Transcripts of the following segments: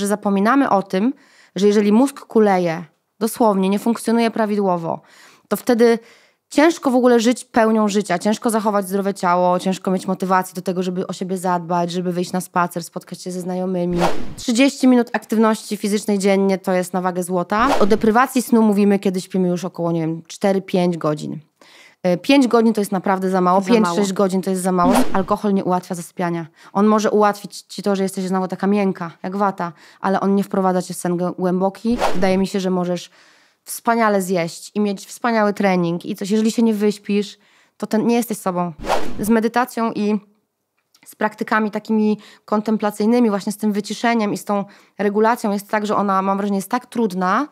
że zapominamy o tym, że jeżeli mózg kuleje, dosłownie nie funkcjonuje prawidłowo, to wtedy ciężko w ogóle żyć pełnią życia, ciężko zachować zdrowe ciało, ciężko mieć motywację do tego, żeby o siebie zadbać, żeby wyjść na spacer, spotkać się ze znajomymi. 30 minut aktywności fizycznej dziennie to jest na wagę złota. O deprywacji snu mówimy, kiedy śpimy już około, nie wiem, 4-5 godzin. 5 e, godzin to jest naprawdę za mało, 5-6 godzin to jest za mało. Alkohol nie ułatwia zasypiania. On może ułatwić ci to, że jesteś znowu taka miękka, jak wata, ale on nie wprowadza cię w sen głęboki. Wydaje mi się, że możesz wspaniale zjeść i mieć wspaniały trening i coś, jeżeli się nie wyśpisz, to ten, nie jesteś sobą. Z medytacją i z praktykami takimi kontemplacyjnymi, właśnie z tym wyciszeniem i z tą regulacją jest tak, że ona, mam wrażenie, jest tak trudna,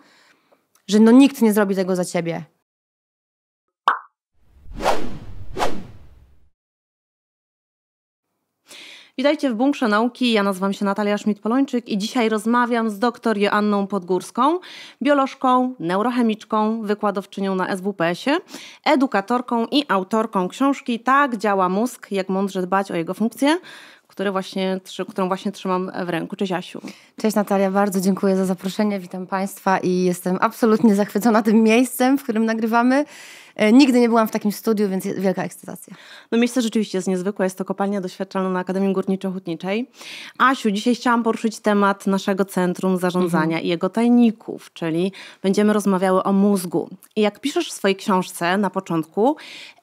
że no nikt nie zrobi tego za ciebie. Witajcie w Bunkrze Nauki. Ja nazywam się Natalia szmidt polończyk i dzisiaj rozmawiam z dr Joanną Podgórską, biolożką, neurochemiczką, wykładowczynią na SWPS-ie, edukatorką i autorką książki Tak działa mózg, jak mądrze dbać o jego funkcję, który właśnie, którą właśnie trzymam w ręku. Cześć Asiu. Cześć Natalia, bardzo dziękuję za zaproszenie, witam Państwa i jestem absolutnie zachwycona tym miejscem, w którym nagrywamy. E, nigdy nie byłam w takim studiu, więc wielka ekscytacja. No miejsce rzeczywiście jest niezwykłe. Jest to kopalnia doświadczalna na Akademii Górniczo-Hutniczej. Asiu, dzisiaj chciałam poruszyć temat naszego Centrum Zarządzania mhm. i jego tajników, czyli będziemy rozmawiały o mózgu. I jak piszesz w swojej książce na początku,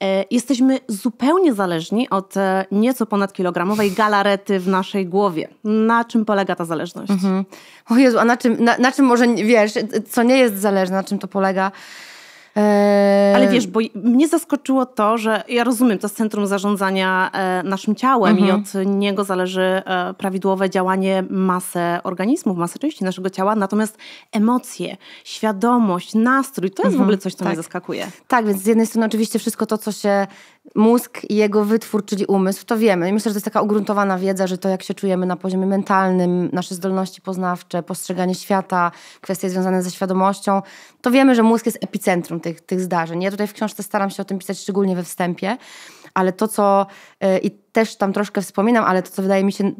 e, jesteśmy zupełnie zależni od e, nieco ponad kilogramowej galarety w naszej głowie. Na czym polega ta zależność? Mhm. O Jezu, a na czym, na, na czym może, wiesz, co nie jest zależne, na czym to polega? Eee, Ale wiesz, bo mnie zaskoczyło to, że ja rozumiem, to jest centrum zarządzania e, naszym ciałem mhm. i od niego zależy e, prawidłowe działanie masy organizmów, masy części naszego ciała, natomiast emocje, świadomość, nastrój, to jest mhm. w ogóle coś, co tak. mnie zaskakuje. Tak, więc z jednej strony oczywiście wszystko to, co się mózg i jego wytwór, czyli umysł, to wiemy. I myślę, że to jest taka ugruntowana wiedza, że to jak się czujemy na poziomie mentalnym, nasze zdolności poznawcze, postrzeganie świata, kwestie związane ze świadomością, to wiemy, że mózg jest epicentrum tych, tych zdarzeń. Ja tutaj w książce staram się o tym pisać, szczególnie we wstępie, ale to, co... Yy, też tam troszkę wspominam, ale to, co wydaje mi się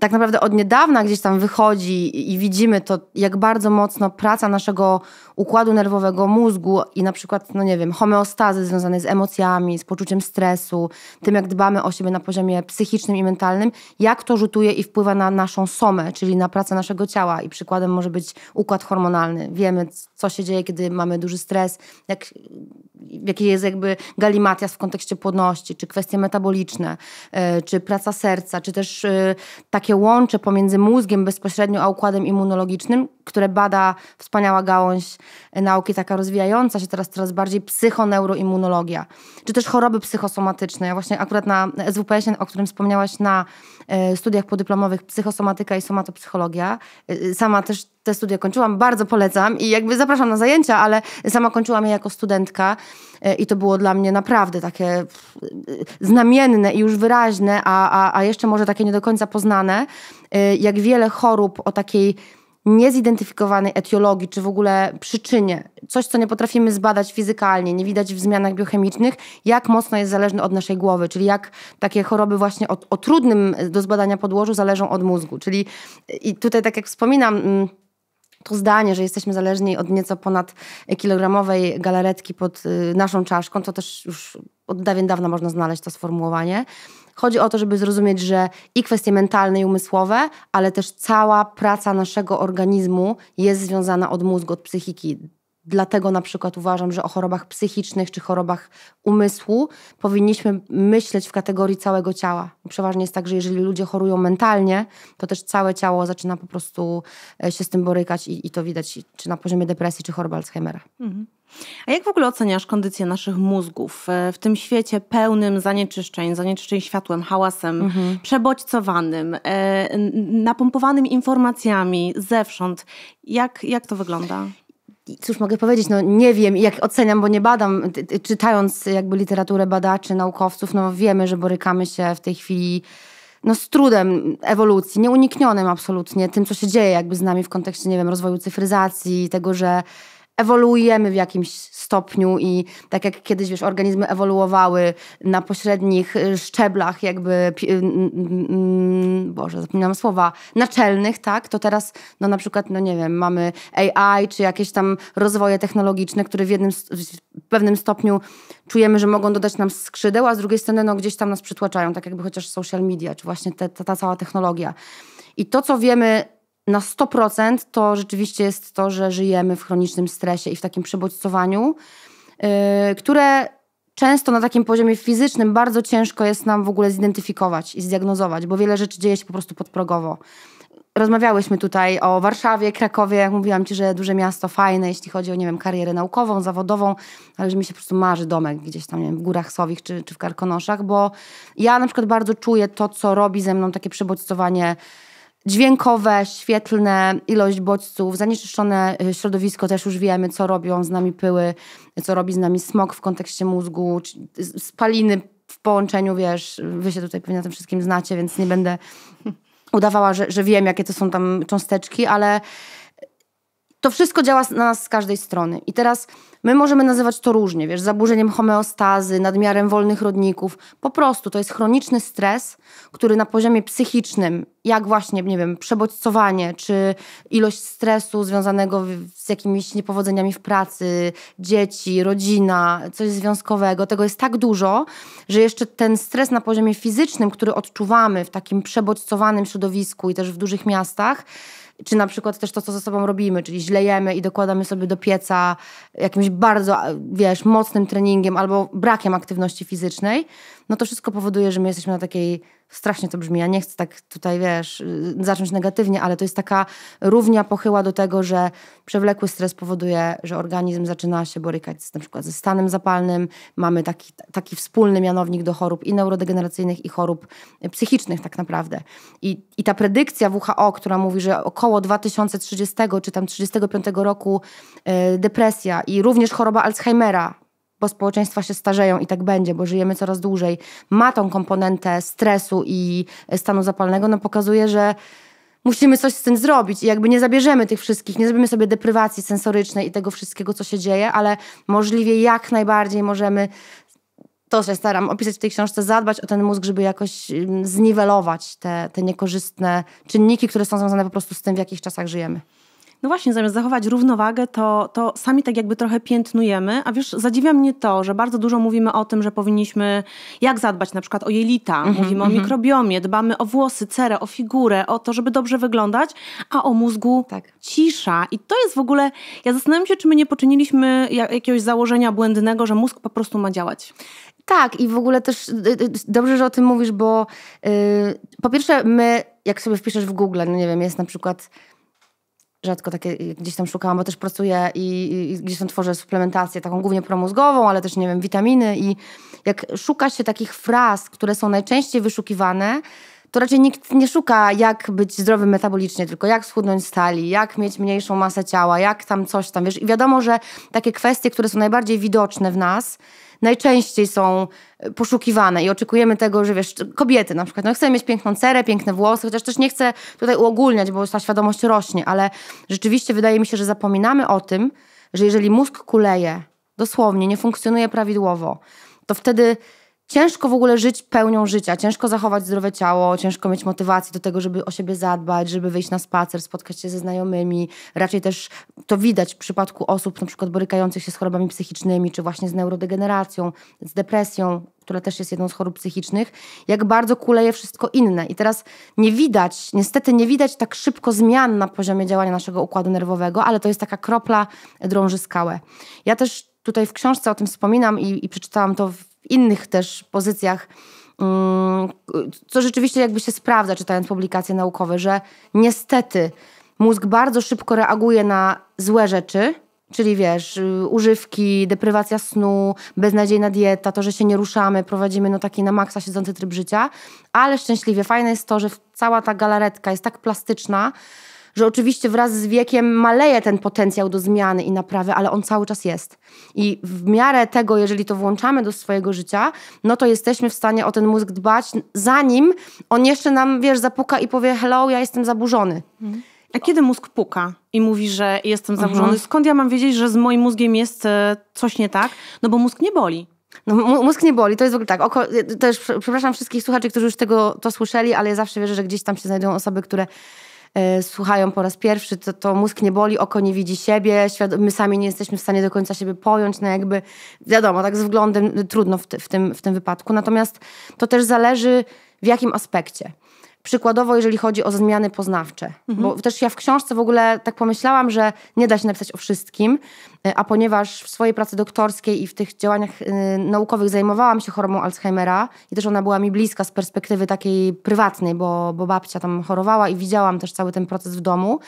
tak naprawdę od niedawna gdzieś tam wychodzi i widzimy to, jak bardzo mocno praca naszego układu nerwowego, mózgu i na przykład, no nie wiem, homeostazy związane z emocjami, z poczuciem stresu, tym jak dbamy o siebie na poziomie psychicznym i mentalnym, jak to rzutuje i wpływa na naszą somę, czyli na pracę naszego ciała. I przykładem może być układ hormonalny. Wiemy, co się dzieje, kiedy mamy duży stres, jak, jaki jest jakby galimatias w kontekście płodności, czy kwestie metaboliczne, E, czy praca serca, czy też e, takie łącze pomiędzy mózgiem bezpośrednio a układem immunologicznym, które bada wspaniała gałąź nauki, taka rozwijająca się teraz coraz bardziej psychoneuroimmunologia, czy też choroby psychosomatyczne. Ja właśnie akurat na SWPS-ie, o którym wspomniałaś, na E, studiach podyplomowych psychosomatyka i somatopsychologia. E, e, sama też te studia kończyłam, bardzo polecam i jakby zapraszam na zajęcia, ale sama kończyłam je jako studentka i to było dla mnie naprawdę takie znamienne i już wyraźne, a, a, a jeszcze może takie nie do końca poznane, jak wiele chorób o takiej niezidentyfikowanej etiologii, czy w ogóle przyczynie, coś, co nie potrafimy zbadać fizykalnie, nie widać w zmianach biochemicznych, jak mocno jest zależny od naszej głowy, czyli jak takie choroby właśnie o, o trudnym do zbadania podłożu zależą od mózgu. Czyli i tutaj, tak jak wspominam, mm, to zdanie, że jesteśmy zależni od nieco ponad kilogramowej galaretki pod y, naszą czaszką, to też już od dawien dawna można znaleźć to sformułowanie. Chodzi o to, żeby zrozumieć, że i kwestie mentalne i umysłowe, ale też cała praca naszego organizmu jest związana od mózgu, od psychiki. Dlatego na przykład uważam, że o chorobach psychicznych czy chorobach umysłu powinniśmy myśleć w kategorii całego ciała. Przeważnie jest tak, że jeżeli ludzie chorują mentalnie, to też całe ciało zaczyna po prostu e, się z tym borykać i, i to widać czy na poziomie depresji, czy choroby Alzheimera. Mhm. A jak w ogóle oceniasz kondycję naszych mózgów e, w tym świecie pełnym zanieczyszczeń, zanieczyszczeń światłem, hałasem, mhm. przebodźcowanym, e, napompowanym informacjami zewsząd? Jak, jak to wygląda? cóż mogę powiedzieć, no nie wiem, jak oceniam, bo nie badam, czytając jakby literaturę badaczy, naukowców, no wiemy, że borykamy się w tej chwili no, z trudem ewolucji, nieuniknionym absolutnie, tym, co się dzieje jakby z nami w kontekście, nie wiem, rozwoju cyfryzacji, tego, że ewoluujemy w jakimś stopniu i tak jak kiedyś, wiesz, organizmy ewoluowały na pośrednich y, szczeblach jakby, y, Boże, zapominam słowa, naczelnych, tak, to teraz, no na przykład, no nie wiem, mamy AI czy jakieś tam rozwoje technologiczne, które w jednym, w pewnym stopniu czujemy, że mogą dodać nam skrzydeł, a z drugiej strony, no gdzieś tam nas przytłaczają, tak jakby chociaż social media, czy właśnie te, ta, ta cała technologia. I to, co wiemy na 100% to rzeczywiście jest to, że żyjemy w chronicznym stresie i w takim przebodźcowaniu, y, które często na takim poziomie fizycznym bardzo ciężko jest nam w ogóle zidentyfikować i zdiagnozować, bo wiele rzeczy dzieje się po prostu podprogowo. Rozmawiałyśmy tutaj o Warszawie, Krakowie, jak mówiłam Ci, że duże miasto fajne, jeśli chodzi o, nie wiem, karierę naukową, zawodową, ale że mi się po prostu marzy domek gdzieś tam, nie wiem, w Górach Sowich czy, czy w Karkonoszach, bo ja na przykład bardzo czuję to, co robi ze mną takie przebodźcowanie dźwiękowe, świetlne, ilość bodźców, zanieczyszczone y, środowisko, też już wiemy, co robią z nami pyły, co robi z nami smog w kontekście mózgu, spaliny w połączeniu, wiesz, wy się tutaj pewnie na tym wszystkim znacie, więc nie będę udawała, że, że wiem, jakie to są tam cząsteczki, ale to wszystko działa na nas z każdej strony. I teraz my możemy nazywać to różnie, wiesz, zaburzeniem homeostazy, nadmiarem wolnych rodników. Po prostu to jest chroniczny stres, który na poziomie psychicznym, jak właśnie, nie wiem, przebodźcowanie, czy ilość stresu związanego z jakimiś niepowodzeniami w pracy, dzieci, rodzina, coś związkowego, tego jest tak dużo, że jeszcze ten stres na poziomie fizycznym, który odczuwamy w takim przebodźcowanym środowisku i też w dużych miastach, czy na przykład też to, co ze sobą robimy, czyli źlejemy i dokładamy sobie do pieca jakimś bardzo, wiesz, mocnym treningiem albo brakiem aktywności fizycznej, no to wszystko powoduje, że my jesteśmy na takiej, strasznie to brzmi, ja nie chcę tak tutaj, wiesz, y, zacząć negatywnie, ale to jest taka równia pochyła do tego, że przewlekły stres powoduje, że organizm zaczyna się borykać z, na przykład ze stanem zapalnym, mamy taki, taki wspólny mianownik do chorób i neurodegeneracyjnych, i chorób y, psychicznych tak naprawdę. I, i ta predykcja WHO, która mówi, że około 2030 czy tam 35 roku y, depresja i również choroba Alzheimera bo społeczeństwa się starzeją i tak będzie, bo żyjemy coraz dłużej, ma tą komponentę stresu i stanu zapalnego, no pokazuje, że musimy coś z tym zrobić i jakby nie zabierzemy tych wszystkich, nie zrobimy sobie deprywacji sensorycznej i tego wszystkiego, co się dzieje, ale możliwie jak najbardziej możemy to się staram opisać w tej książce, zadbać o ten mózg, żeby jakoś mm, zniwelować te, te niekorzystne czynniki, które są związane po prostu z tym, w jakich czasach żyjemy no właśnie, zamiast zachować równowagę, to, to sami tak jakby trochę piętnujemy, a wiesz, zadziwia mnie to, że bardzo dużo mówimy o tym, że powinniśmy, jak zadbać na przykład o jelita, mm -hmm, mówimy mm -hmm. o mhm. mikrobiomie, dbamy o włosy, cerę, o figurę, o to, żeby dobrze wyglądać, a o mózgu tak. cisza. I to jest w ogóle, ja zastanawiam się, czy my nie poczyniliśmy jakiegoś założenia błędnego, że mózg po prostu ma działać. Tak, i w ogóle też y, y, y, dobrze, że o tym mówisz, bo yy, po pierwsze, my, jak sobie wpiszesz w Google, no nie wiem, jest na przykład rzadko takie y, gdzieś tam szukałam, bo też pracuję i, i, gdzieś tam tworzę suplementację, taką głównie promózgową, ale też, nie wiem, witaminy i jak szuka się takich fraz, które są najczęściej wyszukiwane, to raczej nikt nie szuka, jak być zdrowym metabolicznie, tylko jak schudnąć stali, jak mieć mniejszą masę ciała, jak tam coś tam, wiesz. I wiadomo, że takie kwestie, które są najbardziej widoczne w nas, najczęściej są e, poszukiwane i oczekujemy tego, że wiesz, kobiety na przykład, no chcemy mieć piękną cerę, piękne włosy, chociaż też nie chcę tutaj uogólniać, bo ta świadomość rośnie, ale rzeczywiście wydaje mi się, że zapominamy o tym, że jeżeli mózg kuleje, dosłownie nie funkcjonuje prawidłowo, to wtedy ciężko w ogóle żyć pełnią życia, ciężko zachować zdrowe ciało, ciężko mieć motywację do tego, żeby o siebie zadbać, żeby wyjść na spacer, spotkać się ze znajomymi. Raczej też to widać w przypadku osób na przykład borykających się z chorobami psychicznymi, czy właśnie z neurodegeneracją, z depresją, która też jest jedną z chorób psychicznych, jak bardzo kuleje wszystko inne. I teraz nie widać, niestety nie widać tak szybko zmian na poziomie działania naszego układu nerwowego, ale to jest taka kropla drąży skałę. Ja też tutaj w książce o tym wspominam i, i przeczytałam to w w innych też pozycjach mm, co rzeczywiście jakby się sprawdza, czytając publikacje naukowe, że niestety mózg bardzo szybko reaguje na złe rzeczy, czyli wiesz, y, używki, deprywacja snu, beznadziejna dieta, to, że się nie ruszamy, prowadzimy no taki na maksa siedzący tryb życia, ale szczęśliwie fajne jest to, że cała ta galaretka jest tak plastyczna, że oczywiście wraz z wiekiem maleje ten potencjał do zmiany i naprawy, ale on cały czas jest. I w miarę tego, jeżeli to włączamy do swojego życia, no to jesteśmy w stanie o ten mózg dbać, zanim on jeszcze nam, wiesz, zapuka i powie: Hello, ja jestem zaburzony. A kiedy mózg puka i mówi, że jestem zaburzony, mhm. skąd ja mam wiedzieć, że z moim mózgiem jest e, coś nie tak? No bo mózg nie boli. No, mózg nie boli, to jest w ogóle tak. Oko, też przepraszam wszystkich słuchaczy, którzy już tego to słyszeli, ale ja zawsze wierzę, że gdzieś tam się znajdują osoby, które E, słuchają po raz pierwszy, to, to mózg nie boli, oko nie widzi siebie, my sami nie jesteśmy w stanie do końca siebie pojąć, no jakby wiadomo, tak z wglądem trudno w, w, tym, w tym wypadku. Natomiast to też zależy w jakim aspekcie. Przykładowo, jeżeli chodzi o zmiany poznawcze, mhm. bo też ja w książce w ogóle tak pomyślałam, że nie da się napisać o wszystkim, e, a ponieważ w swojej pracy doktorskiej i w tych działaniach y, naukowych zajmowałam się chorobą Alzheimera i też ona była mi bliska z perspektywy takiej prywatnej, bo, bo babcia tam chorowała i widziałam też cały ten proces w domu.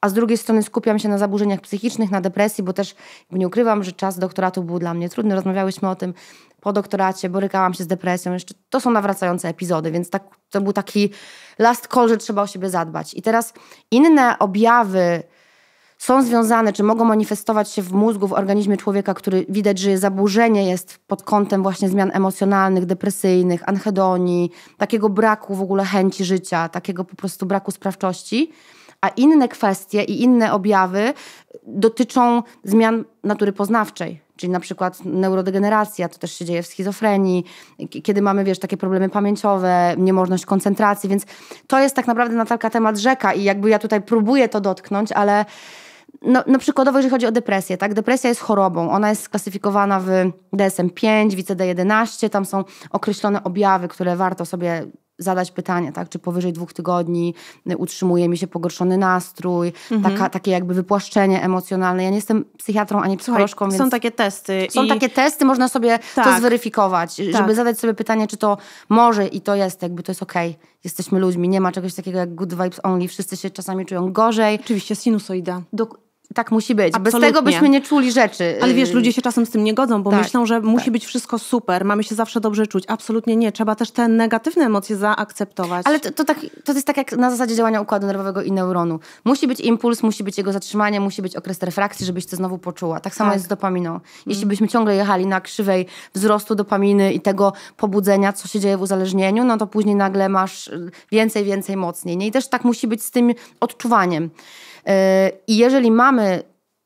A z drugiej strony skupiam się na zaburzeniach psychicznych, na depresji, bo też nie ukrywam, że czas doktoratu był dla mnie trudny. Rozmawiałyśmy o tym, po doktoracie borykałam się z depresją, jeszcze to są nawracające epizody, więc tak, to był taki last call, że trzeba o siebie zadbać. I teraz inne objawy są związane, czy mogą manifestować się w mózgu, w organizmie człowieka, który widać, że zaburzenie jest pod kątem właśnie zmian emocjonalnych, depresyjnych, anhedonii, takiego braku w ogóle chęci życia, takiego po prostu braku sprawczości. A inne kwestie i inne objawy dotyczą zmian natury poznawczej czyli na przykład neurodegeneracja, to też się dzieje w schizofrenii, kiedy mamy, wiesz, takie problemy pamięciowe, niemożność koncentracji, więc to jest tak naprawdę Natalka temat rzeka i jakby ja tutaj próbuję to dotknąć, ale no, no przykładowo, jeżeli chodzi o depresję, tak? Depresja jest chorobą. Ona jest sklasyfikowana w DSM-5, w ICD-11. Tam są określone objawy, które warto sobie zadać pytanie, tak, czy powyżej dwóch tygodni y, utrzymuje mi się pogorszony nastrój, mhm. taka, takie jakby wypłaszczenie emocjonalne. Ja nie jestem psychiatrą ani psycholożką, Więc Są takie testy. Są i... takie testy, można sobie tak, to zweryfikować, tak. żeby zadać sobie pytanie, czy to może i to jest, jakby to jest okej. Jesteśmy ludźmi, nie ma czegoś takiego jak good vibes only, wszyscy się czasami czują gorzej. Oczywiście sinusoida. Do tak musi być. Absolutnie. Bez tego byśmy nie czuli rzeczy. Ale wiesz, y, ludzie się czasem z tym nie godzą, bo tak, myślą, że tak. musi być wszystko super, mamy się zawsze dobrze czuć. Absolutnie nie. Trzeba też te negatywne emocje zaakceptować. Ale to, to, tak, to jest tak jak na zasadzie działania układu nerwowego i neuronu. Musi być impuls, musi być jego zatrzymanie, musi być okres refrakcji, żebyś to znowu poczuła. Tak samo tak. jest z dopaminą. Jeśli mhm. byśmy ciągle jechali na krzywej wzrostu dopaminy i tego pobudzenia, co się dzieje w uzależnieniu, no to później nagle masz więcej, więcej, mocniej. Nie? I też tak musi być z tym odczuwaniem. E, I jeżeli mamy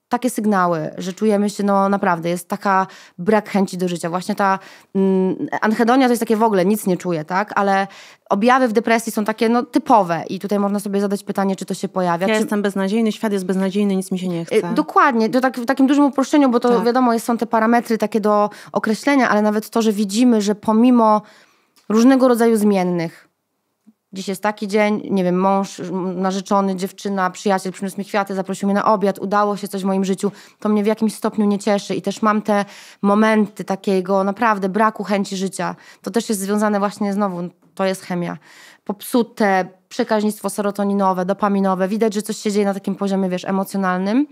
takie sygnały, że czujemy się, no naprawdę, jest taka brak chęci do życia. Właśnie ta mm, anhedonia to jest takie w ogóle, nic nie czuję, tak? Ale objawy w depresji są takie, no typowe i tutaj można sobie zadać pytanie, czy to się pojawia. Ja czy... jestem beznadziejny, świat jest beznadziejny, nic mi się nie e, chce. Dokładnie, to tak, w takim dużym uproszczeniu, bo to tak. wiadomo, są te parametry takie do określenia, ale nawet to, że widzimy, że pomimo różnego rodzaju zmiennych, Dziś jest taki dzień, nie wiem, mąż, narzeczony, dziewczyna, przyjaciel przyniósł mi kwiaty, zaprosił mnie na obiad, udało się coś w moim życiu. To mnie w jakimś stopniu nie cieszy i też mam te momenty takiego naprawdę braku chęci życia. To też jest związane właśnie znowu, to jest chemia. Popsute przekaźnictwo serotoninowe, dopaminowe. Widać, że coś się dzieje na takim poziomie, wiesz, emocjonalnym.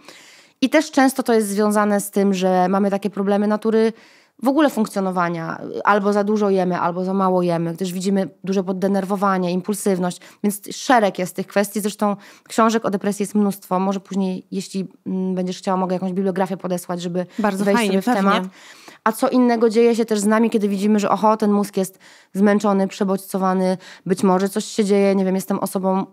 I też często to jest związane z tym, że mamy takie problemy natury w ogóle funkcjonowania. Albo za dużo jemy, albo za mało jemy, gdyż widzimy duże poddenerwowanie, impulsywność, więc szereg jest tych kwestii. Zresztą książek o depresji jest mnóstwo. Może później, jeśli mm, będziesz chciała, mogę jakąś bibliografię podesłać, żeby Bardzo wejść fajnie, w pewnie. temat. A co innego dzieje się też z nami, kiedy widzimy, że oho, ten mózg jest zmęczony, przebodźcowany, być może coś się dzieje, nie wiem, jestem osobą,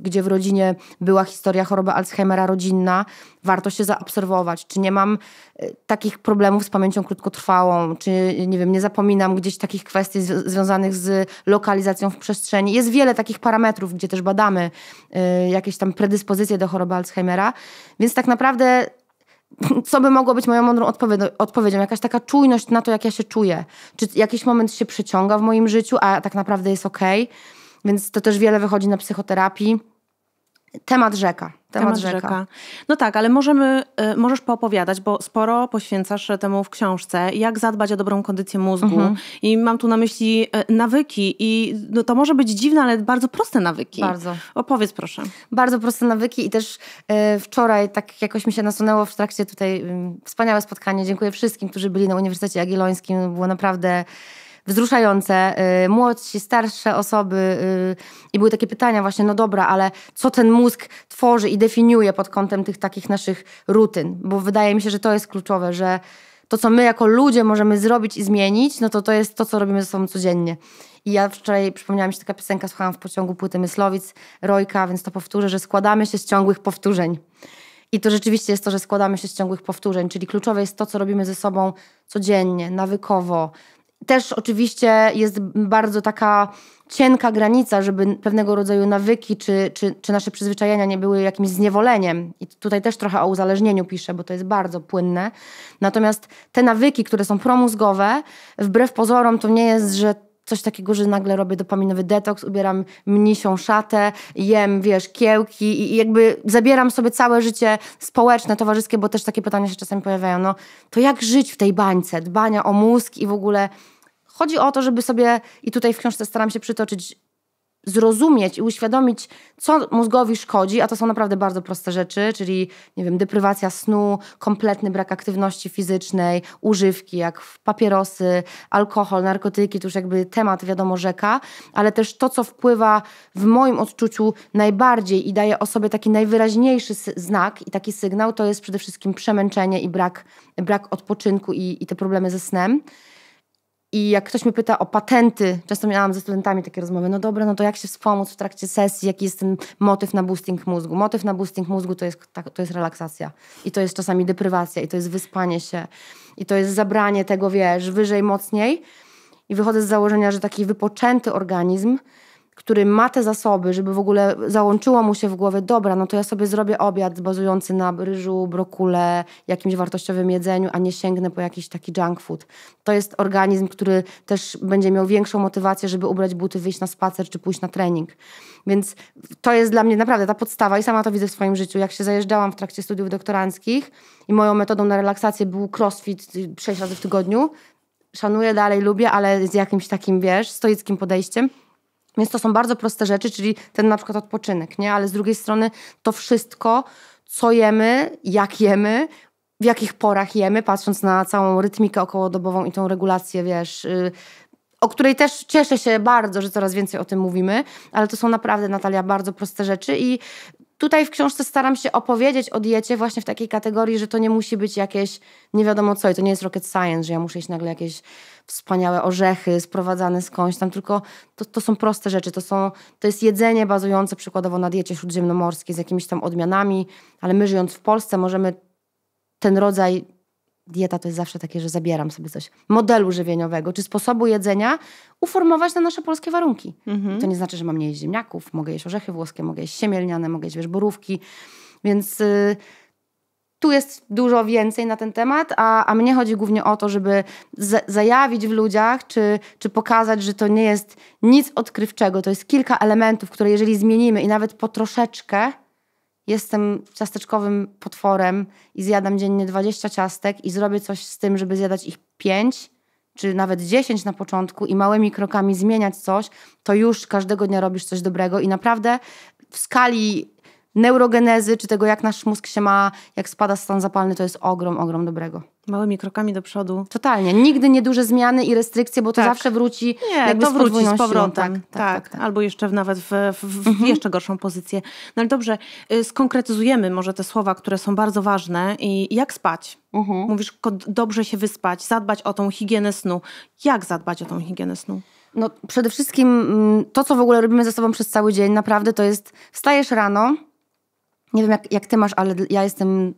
gdzie w rodzinie była historia choroby Alzheimera rodzinna, warto się zaobserwować, czy nie mam y, takich problemów z pamięcią krótkotrwałą, czy nie wiem, nie zapominam gdzieś takich kwestii związanych z lokalizacją w przestrzeni. Jest wiele takich parametrów, gdzie też badamy y, jakieś tam predyspozycje do choroby Alzheimera, więc tak naprawdę co by mogło być moją mądrą odpowiedzią? Jakaś taka czujność na to, jak ja się czuję. Czy jakiś moment się przeciąga w moim życiu, a tak naprawdę jest okej. Okay? Więc to też wiele wychodzi na psychoterapii Temat rzeka. Temat, temat rzeka. rzeka. No tak, ale możemy, y, możesz poopowiadać, bo sporo poświęcasz e, temu w książce, jak zadbać o dobrą kondycję mózgu. Mhm. I mam tu na myśli y, nawyki. I no, to może być dziwne, ale bardzo proste nawyki. Bardzo. Opowiedz proszę. Bardzo proste nawyki i też y, wczoraj tak jakoś mi się nasunęło w trakcie tutaj mm, wspaniałe spotkanie. Dziękuję wszystkim, którzy byli na Uniwersytecie Jagiellońskim. Było naprawdę wzruszające. Y, młodsi, starsze osoby y, i były takie pytania właśnie, no dobra, ale co ten mózg tworzy i definiuje pod kątem tych takich naszych rutyn? Bo wydaje mi się, że to jest kluczowe, że to, co my jako ludzie możemy zrobić i zmienić, no to to jest to, co robimy ze sobą codziennie. I ja wczoraj przypomniała mi się taka piosenka, słuchałam w pociągu płyty Myslowic, Rojka, więc to powtórzę, że składamy się z ciągłych powtórzeń. I to rzeczywiście jest to, że składamy się z ciągłych powtórzeń, czyli kluczowe jest to, co robimy ze sobą codziennie, nawykowo, też oczywiście jest bardzo taka cienka granica, żeby pewnego rodzaju nawyki czy, czy, czy nasze przyzwyczajenia nie były jakimś zniewoleniem. I tutaj też trochę o uzależnieniu piszę, bo to jest bardzo płynne. Natomiast te nawyki, które są promózgowe, wbrew pozorom to nie jest, że coś takiego, że nagle robię dopaminowy detoks, ubieram mnisią szatę, jem, wiesz, kiełki i jakby zabieram sobie całe życie społeczne, towarzyskie, bo też takie pytania się czasami pojawiają. No, to jak żyć w tej bańce? Dbania o mózg i w ogóle Chodzi o to, żeby sobie, i tutaj w książce staram się przytoczyć, zrozumieć i uświadomić, co mózgowi szkodzi, a to są naprawdę bardzo proste rzeczy, czyli, nie wiem, deprywacja snu, kompletny brak aktywności fizycznej, używki jak papierosy, alkohol, narkotyki, to już jakby temat, wiadomo, rzeka, ale też to, co wpływa w moim odczuciu najbardziej i daje osobie taki najwyraźniejszy znak i taki sygnał, to jest przede wszystkim przemęczenie i brak, brak odpoczynku i, i te problemy ze snem. I jak ktoś mnie pyta o patenty, często miałam ze studentami takie rozmowy, no dobra, no to jak się wspomóc w trakcie sesji, jaki jest ten motyw na boosting mózgu? Motyw na boosting mózgu to jest, tak, to jest relaksacja i to jest czasami deprywacja i to jest wyspanie się i to jest zabranie tego, wiesz, wyżej, mocniej. I wychodzę z założenia, że taki wypoczęty organizm który ma te zasoby, żeby w ogóle załączyło mu się w głowie, dobra, no to ja sobie zrobię obiad bazujący na ryżu, brokule, jakimś wartościowym jedzeniu, a nie sięgnę po jakiś taki junk food. To jest organizm, który też będzie miał większą motywację, żeby ubrać buty, wyjść na spacer czy pójść na trening. Więc to jest dla mnie naprawdę ta podstawa i sama to widzę w swoim życiu. Jak się zajeżdżałam w trakcie studiów doktoranckich i moją metodą na relaksację był crossfit sześć razy w tygodniu, szanuję dalej, lubię, ale z jakimś takim, wiesz, stoickim podejściem, więc to są bardzo proste rzeczy, czyli ten na przykład odpoczynek, nie? Ale z drugiej strony to wszystko, co jemy, jak jemy, w jakich porach jemy, patrząc na całą rytmikę okołodobową i tą regulację, wiesz, yy, o której też cieszę się bardzo, że coraz więcej o tym mówimy, ale to są naprawdę, Natalia, bardzo proste rzeczy i tutaj w książce staram się opowiedzieć o diecie właśnie w takiej kategorii, że to nie musi być jakieś nie wiadomo co i to nie jest rocket science, że ja muszę iść nagle jakieś wspaniałe orzechy sprowadzane skądś tam, tylko to, to są proste rzeczy. To, są, to jest jedzenie bazujące przykładowo na diecie śródziemnomorskiej z jakimiś tam odmianami, ale my żyjąc w Polsce możemy ten rodzaj dieta to jest zawsze takie, że zabieram sobie coś modelu żywieniowego czy sposobu jedzenia uformować na nasze polskie warunki. Mhm. To nie znaczy, że mam nie jeść ziemniaków, mogę jeść orzechy włoskie, mogę jeść siemielniane, mogę jeść wiesz, borówki, więc... Yy, tu jest dużo więcej na ten temat, a, a mnie chodzi głównie o to, żeby z, zajawić w ludziach, czy, czy pokazać, że to nie jest nic odkrywczego. To jest kilka elementów, które jeżeli zmienimy i nawet po troszeczkę, jestem ciasteczkowym potworem i zjadam dziennie 20 ciastek i zrobię coś z tym, żeby zjadać ich 5 czy nawet 10 na początku i małymi krokami zmieniać coś, to już każdego dnia robisz coś dobrego i naprawdę w skali neurogenezy, czy tego, jak nasz mózg się ma, jak spada stan zapalny, to jest ogrom, ogrom dobrego. Małymi krokami do przodu. Totalnie. Nigdy nie duże zmiany i restrykcje, bo to tak. zawsze wróci. Nie, jakby to wróci z tak, powrotem. Tak tak, tak, tak, Albo jeszcze nawet w, w, w mhm. jeszcze gorszą pozycję. No ale dobrze, y, skonkretyzujemy może te słowa, które są bardzo ważne. I jak spać? Mhm. Mówisz, dobrze się wyspać, zadbać o tą higienę snu. Jak zadbać o tą higienę snu? No przede wszystkim mm, to, co w ogóle robimy ze sobą przez cały dzień, naprawdę to jest wstajesz rano, nie wiem, jak, jak ty masz, ale ja jestem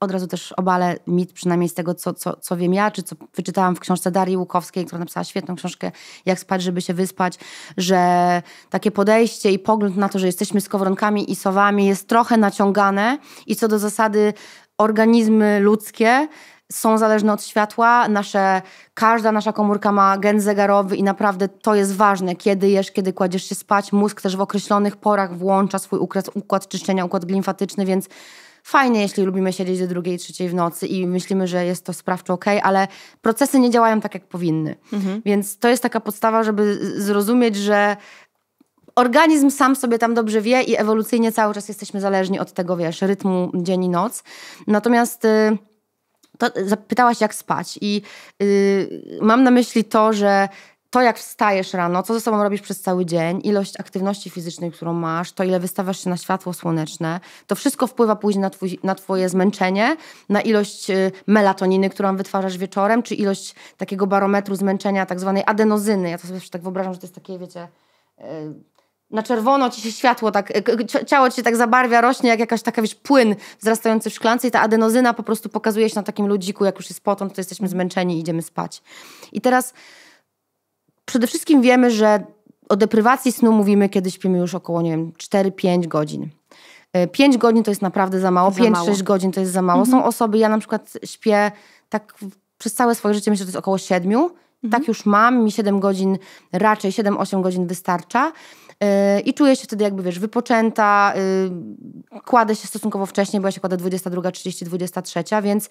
od razu też obalę mit, przynajmniej z tego, co, co, co wiem ja, czy co wyczytałam w książce Darii Łukowskiej, która napisała świetną książkę Jak spać, żeby się wyspać, że takie podejście i pogląd na to, że jesteśmy skowronkami i sowami jest trochę naciągane i co do zasady organizmy ludzkie są zależne od światła, nasze, każda nasza komórka ma gen zegarowy i naprawdę to jest ważne, kiedy jesz, kiedy kładziesz się spać. Mózg też w określonych porach włącza swój układ, układ czyszczenia, układ glimfatyczny, więc fajnie, jeśli lubimy siedzieć do drugiej, trzeciej w nocy i myślimy, że jest to sprawczo ok, ale procesy nie działają tak, jak powinny. Mhm. Więc to jest taka podstawa, żeby zrozumieć, że organizm sam sobie tam dobrze wie i ewolucyjnie cały czas jesteśmy zależni od tego, wiesz, rytmu dzień i noc. Natomiast... Y to zapytałaś, jak spać. I yy, mam na myśli to, że to, jak wstajesz rano, co ze sobą robisz przez cały dzień, ilość aktywności fizycznej, którą masz, to ile wystawiasz się na światło słoneczne, to wszystko wpływa później na, twój, na Twoje zmęczenie, na ilość y, melatoniny, którą wytwarzasz wieczorem, czy ilość takiego barometru zmęczenia, tak zwanej adenozyny. Ja to sobie tak wyobrażam, że to jest takie, wiecie y, na czerwono ci się światło tak, e, ciało ci się tak zabarwia, rośnie jak jakaś taka, wiesz, płyn wzrastający w szklance i ta adenozyna po prostu pokazuje się na takim ludziku, jak już jest potąd, to jesteśmy zmęczeni i idziemy spać. I teraz przede wszystkim wiemy, że o deprywacji snu mówimy, kiedy śpimy już około, nie wiem, 4-5 godzin. 5 e, godzin to jest naprawdę za mało, 5-6 godzin to jest za mało. Mhm. Są osoby, ja na przykład śpię tak przez całe swoje życie, myślę, że to jest około 7. Tak mhm. Tak już mam, mi 7 godzin, raczej 7-8 godzin wystarcza. Yy, I czuję się wtedy jakby, wiesz, wypoczęta, yy, kładę się stosunkowo wcześniej bo ja się kładę 22, 30, 23, więc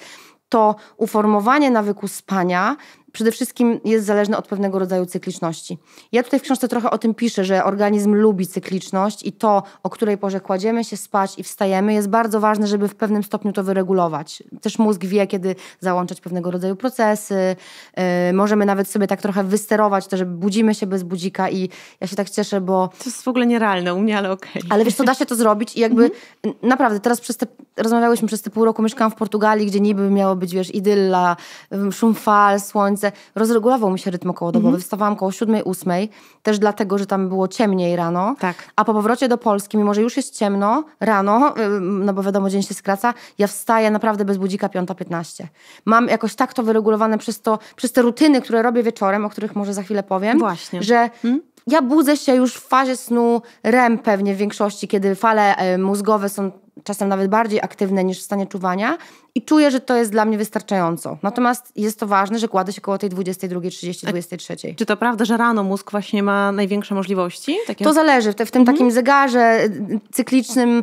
to uformowanie nawyku spania przede wszystkim jest zależne od pewnego rodzaju cykliczności. Ja tutaj w książce trochę o tym piszę, że organizm lubi cykliczność i to, o której porze kładziemy się spać i wstajemy, jest bardzo ważne, żeby w pewnym stopniu to wyregulować. Też mózg wie, kiedy załączać pewnego rodzaju procesy. Yy, możemy nawet sobie tak trochę wysterować to, że budzimy się bez budzika i ja się tak cieszę, bo... To jest w ogóle nierealne u mnie, ale okej. Okay. Ale wiesz co, da się to zrobić i jakby mm-hmm. naprawdę teraz przez te, rozmawiałyśmy przez te pół roku, mieszkałam w Portugalii, gdzie niby miało być, wiesz, idylla, szum fal, słońce, miesiące rozregulował mi się rytm okołodobowy. Mhm. Wstawałam koło 7, 8, też dlatego, że tam było ciemniej rano. Tak. A po powrocie do Polski, mimo że już jest ciemno rano, no bo wiadomo, dzień się skraca, ja wstaję naprawdę bez budzika 5-15. Mam jakoś tak to wyregulowane przez, to, przez te rutyny, które robię wieczorem, o których może za chwilę powiem, Właśnie. że mm? ja budzę się już w fazie snu REM pewnie w większości, kiedy fale y, mózgowe są czasem nawet bardziej aktywne niż w stanie czuwania i czuję, że to jest dla mnie wystarczająco. Natomiast jest to ważne, że kładę się koło tej 22, 30, 23. A czy to prawda, że rano mózg właśnie ma największe możliwości? Takie... To zależy. W, te, w tym mhm. takim zegarze y, cyklicznym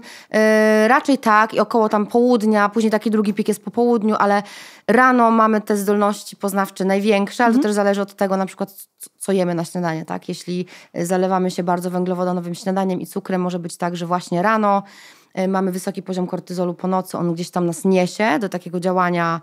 y, raczej tak i około tam południa, później taki drugi pik jest po południu, ale rano mamy te zdolności poznawcze największe, ale mhm. to też zależy od tego na przykład, co jemy na śniadanie. Tak? Jeśli y, zalewamy się bardzo węglowodanowym śniadaniem i cukrem, może być tak, że właśnie rano E, mamy wysoki poziom kortyzolu po nocy, on gdzieś tam nas niesie do takiego działania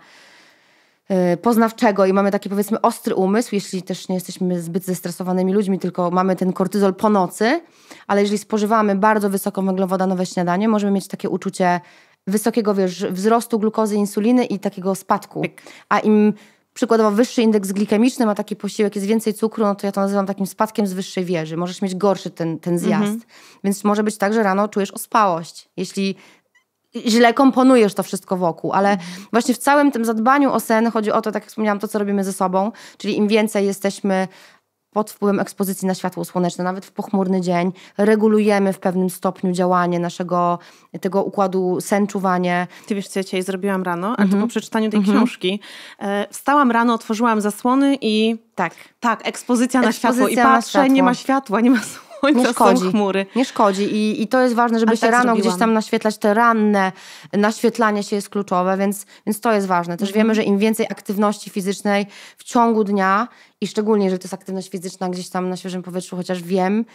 e, poznawczego i mamy taki powiedzmy ostry umysł, jeśli też nie jesteśmy zbyt zestresowanymi ludźmi, tylko mamy ten kortyzol po nocy, ale jeżeli spożywamy bardzo wysoko węglowodanowe śniadanie, możemy mieć takie uczucie wysokiego wiesz, wzrostu glukozy, insuliny i takiego spadku. A im przykładowo wyższy indeks glikemiczny ma taki posiłek, jest więcej cukru, no to ja to nazywam takim spadkiem z wyższej wieży. Możesz mieć gorszy ten, ten zjazd. Mhm. Więc może być tak, że rano czujesz ospałość, jeśli źle komponujesz to wszystko wokół, ale mhm. właśnie w całym tym zadbaniu o sen chodzi o to, tak jak wspomniałam, to co robimy ze sobą, czyli im więcej jesteśmy pod wpływem ekspozycji na światło słoneczne, nawet w pochmurny dzień, regulujemy w pewnym stopniu działanie naszego tego układu senczuwanie. Ty wiesz, co ja dzisiaj zrobiłam rano, mm -hmm. a to mhm. po przeczytaniu tej mm -hmm. książki. E, wstałam rano, otworzyłam zasłony i... Tak. Tak, ekspozycja, ekspozycja na światło. I patrzę, światło. nie ma światła, nie ma słoneczka nie szkodzi, są chmury. Nie szkodzi I, i to jest ważne, żeby się tak rano zrobiłam. gdzieś tam naświetlać. Te ranne naświetlanie się jest kluczowe, więc, więc to jest ważne. Też mhm. wiemy, że im więcej aktywności fizycznej w ciągu dnia i szczególnie, że to jest aktywność fizyczna gdzieś tam na świeżym powietrzu, chociaż wiem,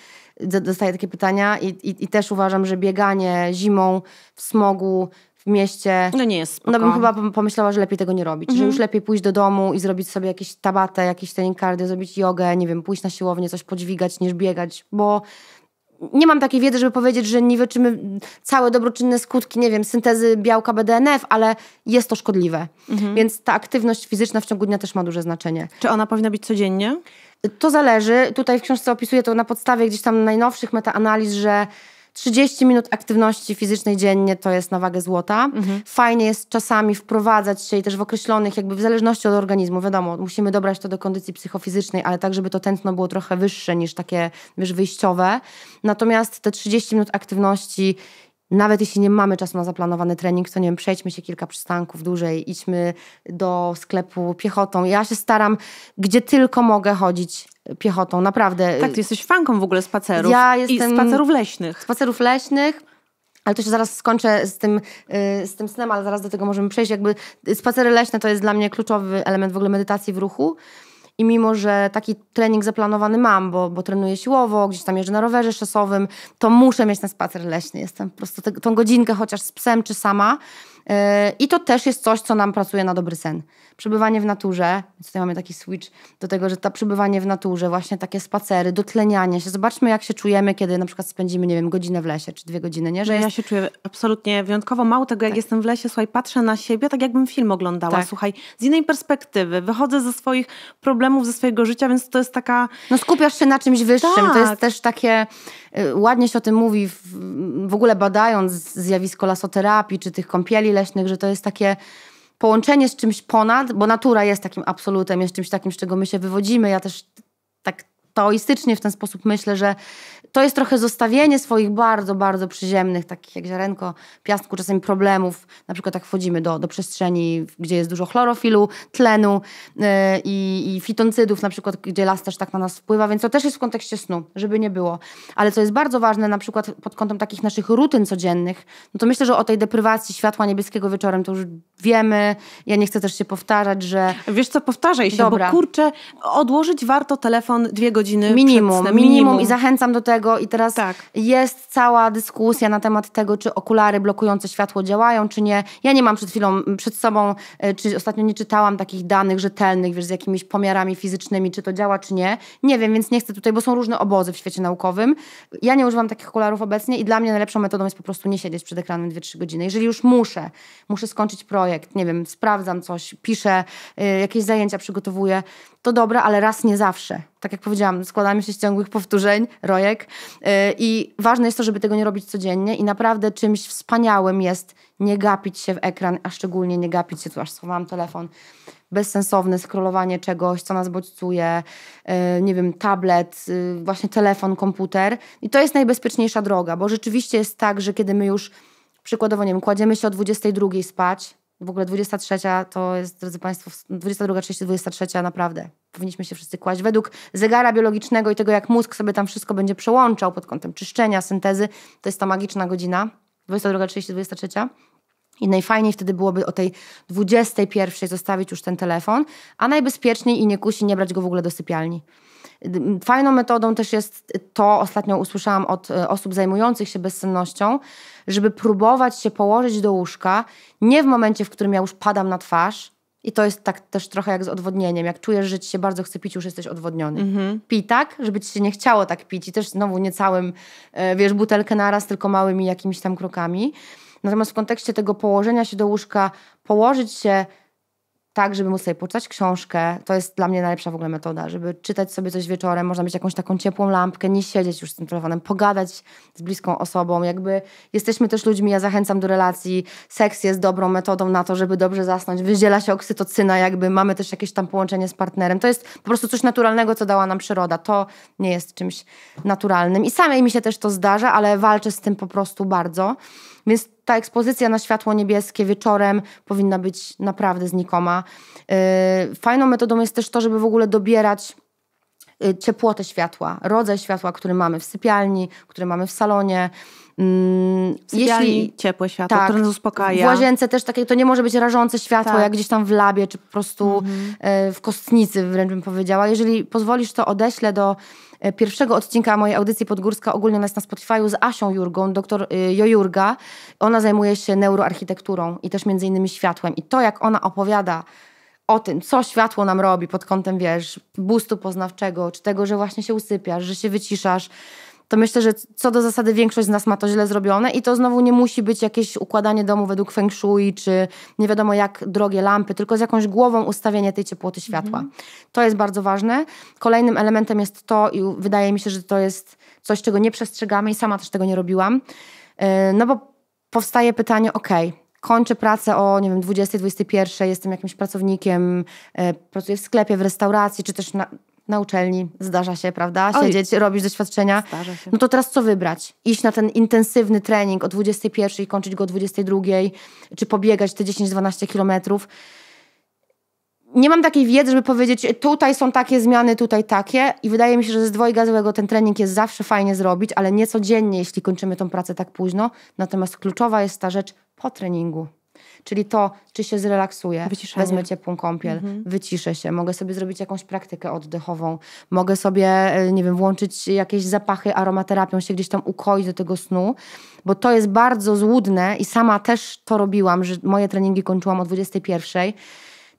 dostaję takie pytania i, i, i też uważam, że bieganie zimą w smogu w mieście. No nie jest spoko. No bym chyba pomyślała, że lepiej tego nie robić. Mhm. Że już lepiej pójść do domu i zrobić sobie jakieś tabatę, jakieś treningardy, zrobić jogę, nie wiem, pójść na siłownię, coś podźwigać niż biegać, bo nie mam takiej wiedzy, żeby powiedzieć, że niweczymy całe dobroczynne skutki, nie wiem, syntezy białka BDNF, ale jest to szkodliwe. Mhm. Więc ta aktywność fizyczna w ciągu dnia też ma duże znaczenie. Czy ona powinna być codziennie? To zależy. Tutaj w książce opisuję to na podstawie gdzieś tam najnowszych metaanaliz, że 30 minut aktywności fizycznej dziennie to jest na wagę złota. Mhm. Fajnie jest czasami wprowadzać się i też w określonych, jakby w zależności od organizmu, wiadomo, musimy dobrać to do kondycji psychofizycznej, ale tak, żeby to tętno było trochę wyższe niż takie, wiesz, wyjściowe. Natomiast te 30 minut aktywności nawet jeśli nie mamy czasu na zaplanowany trening, to nie wiem, przejdźmy się kilka przystanków dłużej, idźmy do sklepu piechotą. Ja się staram, gdzie tylko mogę chodzić piechotą, naprawdę. Tak, ty y, jesteś fanką w ogóle spacerów. Ja jestem... I spacerów leśnych. Spacerów leśnych, ale to się zaraz skończę z tym, y, z tym snem, ale zaraz do tego możemy przejść. Jakby spacery leśne to jest dla mnie kluczowy element w ogóle medytacji w ruchu. I mimo, że taki trening zaplanowany mam, bo, bo trenuję siłowo, gdzieś tam jeżdżę na rowerze szosowym, to muszę mieć ten spacer leśny. Jestem po prostu te, tą godzinkę chociaż z psem czy sama, E, I to też jest coś, co nam pracuje na dobry sen. Przebywanie w naturze, tutaj mamy taki switch do tego, że to przebywanie w naturze, właśnie takie spacery, dotlenianie się. Zobaczmy, jak się czujemy, kiedy na przykład spędzimy, nie wiem, godzinę w lesie czy dwie godziny, nie? Że jest... Ja się czuję absolutnie wyjątkowo. Mało tego, jak tak. jestem w lesie, słuchaj, patrzę na siebie, tak jakbym film oglądała, tak. słuchaj, z innej perspektywy. Wychodzę ze swoich problemów, ze swojego życia, więc to jest taka... No skupiasz się na czymś wyższym. Tak. To jest tak. też takie Y, ładnie się o tym mówi, w, w ogóle badając zjawisko lasoterapii czy tych kąpieli leśnych, że to jest takie połączenie z czymś ponad, bo natura jest takim absolutem, jest czymś takim, z czego my się wywodzimy. Ja też tak taoistycznie w ten sposób myślę, że to jest trochę zostawienie swoich bardzo, bardzo przyziemnych, takich jak ziarenko, piasku, czasami problemów. Na przykład jak wchodzimy do, do przestrzeni, gdzie jest dużo chlorofilu, tlenu yy, i fitoncydów, na przykład, gdzie las też tak na nas wpływa, więc to też jest w kontekście snu, żeby nie było. Ale co jest bardzo ważne, na przykład pod kątem takich naszych rutyn codziennych, no to myślę, że o tej deprywacji światła niebieskiego wieczorem to już wiemy. Ja nie chcę też się powtarzać, że... Wiesz co, powtarzaj się, Dobra. bo kurczę, odłożyć warto telefon dwie godziny minimum, przed snem. Minimum. Minimum i zachęcam do tego, tego i teraz tak. jest cała dyskusja na temat tego, czy okulary blokujące światło działają, czy nie. Ja nie mam przed chwilą, przed sobą, e, czy ostatnio nie czytałam takich danych rzetelnych, wiesz, z jakimiś pomiarami fizycznymi, czy to działa, czy nie. Nie wiem, więc nie chcę tutaj, bo są różne obozy w świecie naukowym. Ja nie używam takich okularów obecnie i dla mnie najlepszą metodą jest po prostu nie siedzieć przed ekranem 2-3 godziny. Jeżeli już muszę, muszę skończyć projekt, nie wiem, sprawdzam coś, piszę, e, jakieś zajęcia przygotowuję, to dobre, ale raz nie zawsze tak jak powiedziałam, składamy się z ciągłych powtórzeń, rojek y, i ważne jest to, żeby tego nie robić codziennie i naprawdę czymś wspaniałym jest nie gapić się w ekran, a szczególnie nie gapić się, tu aż schowałam telefon, bezsensowne skrolowanie czegoś, co nas bodźcuje, y, nie wiem, tablet, y, właśnie telefon, komputer i to jest najbezpieczniejsza droga, bo rzeczywiście jest tak, że kiedy my już przykładowo, nie wiem, kładziemy się o 22 spać, w ogóle 23 to jest, drodzy Państwo, 22, 30, 23 naprawdę. Powinniśmy się wszyscy kłaść. Według zegara biologicznego i tego, jak mózg sobie tam wszystko będzie przełączał pod kątem czyszczenia, syntezy, to jest ta magiczna godzina. 22, 30, 23. I najfajniej wtedy byłoby o tej 21 zostawić już ten telefon, a najbezpieczniej i nie kusi nie brać go w ogóle do sypialni. Fajną metodą też jest to, ostatnio usłyszałam od e, osób zajmujących się bezsennością, żeby próbować się położyć do łóżka, nie w momencie, w którym ja już padam na twarz, i to jest tak też trochę jak z odwodnieniem. Jak czujesz, że ci się bardzo chce pić, już jesteś odwodniony. Mhm. Pij tak, żeby ci się nie chciało tak pić. I też znowu nie całym, e, wiesz, butelkę naraz, tylko małymi jakimiś tam krokami. Natomiast w kontekście tego położenia się do łóżka, położyć się tak, żeby móc sobie poczytać książkę. To jest dla mnie najlepsza w ogóle metoda, żeby czytać sobie coś wieczorem, można mieć jakąś taką ciepłą lampkę, nie siedzieć już z tym telefonem, pogadać z bliską osobą. Jakby jesteśmy też ludźmi, ja zachęcam do relacji. Seks jest dobrą metodą na to, żeby dobrze zasnąć. Wydziela się oksytocyna, jakby mamy też jakieś tam połączenie z partnerem. To jest po prostu coś naturalnego, co dała nam przyroda. To nie jest czymś naturalnym. I samej mi się też to zdarza, ale walczę z tym po prostu bardzo. Więc ta ekspozycja na światło niebieskie wieczorem powinna być naprawdę znikoma. Yy, fajną metodą jest też to, żeby w ogóle dobierać Y, ciepłotę światła, rodzaj światła, który mamy w sypialni, który mamy w salonie. Mm, sypialni, Jeśli ciepłe światło, tak, które nas uspokaja. W łazience też takie, to nie może być rażące światło, tak. jak gdzieś tam w labie, czy po prostu mhm. Y, w kostnicy wręcz bym powiedziała. Jeżeli pozwolisz, to odeślę do y, pierwszego odcinka mojej audycji Podgórska, ogólnie nas jest na Spotify'u, z Asią Jurgą, doktor Jojurga. Ona zajmuje się neuroarchitekturą i też między innymi światłem. I to, jak ona opowiada o tym, co światło nam robi pod kątem, wiesz, boostu poznawczego, czy tego, że właśnie się usypiasz, że się wyciszasz, to myślę, że co do zasady większość z nas ma to źle zrobione i to znowu nie musi być jakieś układanie domu według feng shui, czy nie wiadomo jak drogie lampy, tylko z jakąś głową ustawienie tej ciepłoty światła. Mhm. To jest bardzo ważne. Kolejnym elementem jest to i wydaje mi się, że to jest coś, czego nie przestrzegamy i sama też tego nie robiłam, y, no bo powstaje pytanie, ok, kończę pracę o, nie wiem, 20, 21, jestem jakimś pracownikiem, e, pracuję w sklepie, w restauracji, czy też na, na uczelni, zdarza się, prawda? Siedzieć, Oj. robić doświadczenia. No to teraz co wybrać? Iść na ten intensywny trening o 21 i kończyć go o 22, czy pobiegać te 10-12 kilometrów. Nie mam takiej wiedzy, żeby powiedzieć, tutaj są takie zmiany, tutaj takie. I wydaje mi się, że z dwojga złego ten trening jest zawsze fajnie zrobić, ale nie codziennie, jeśli kończymy tą pracę tak późno. Natomiast kluczowa jest ta rzecz po treningu. Czyli to, czy się zrelaksuję, wezmę ciepłą kąpiel, mhm. wyciszę się, mogę sobie zrobić jakąś praktykę oddechową, mogę sobie, e, nie wiem, włączyć jakieś zapachy aromaterapią, się gdzieś tam ukoić do tego snu, bo to jest bardzo złudne i sama też to robiłam, że moje treningi kończyłam o 21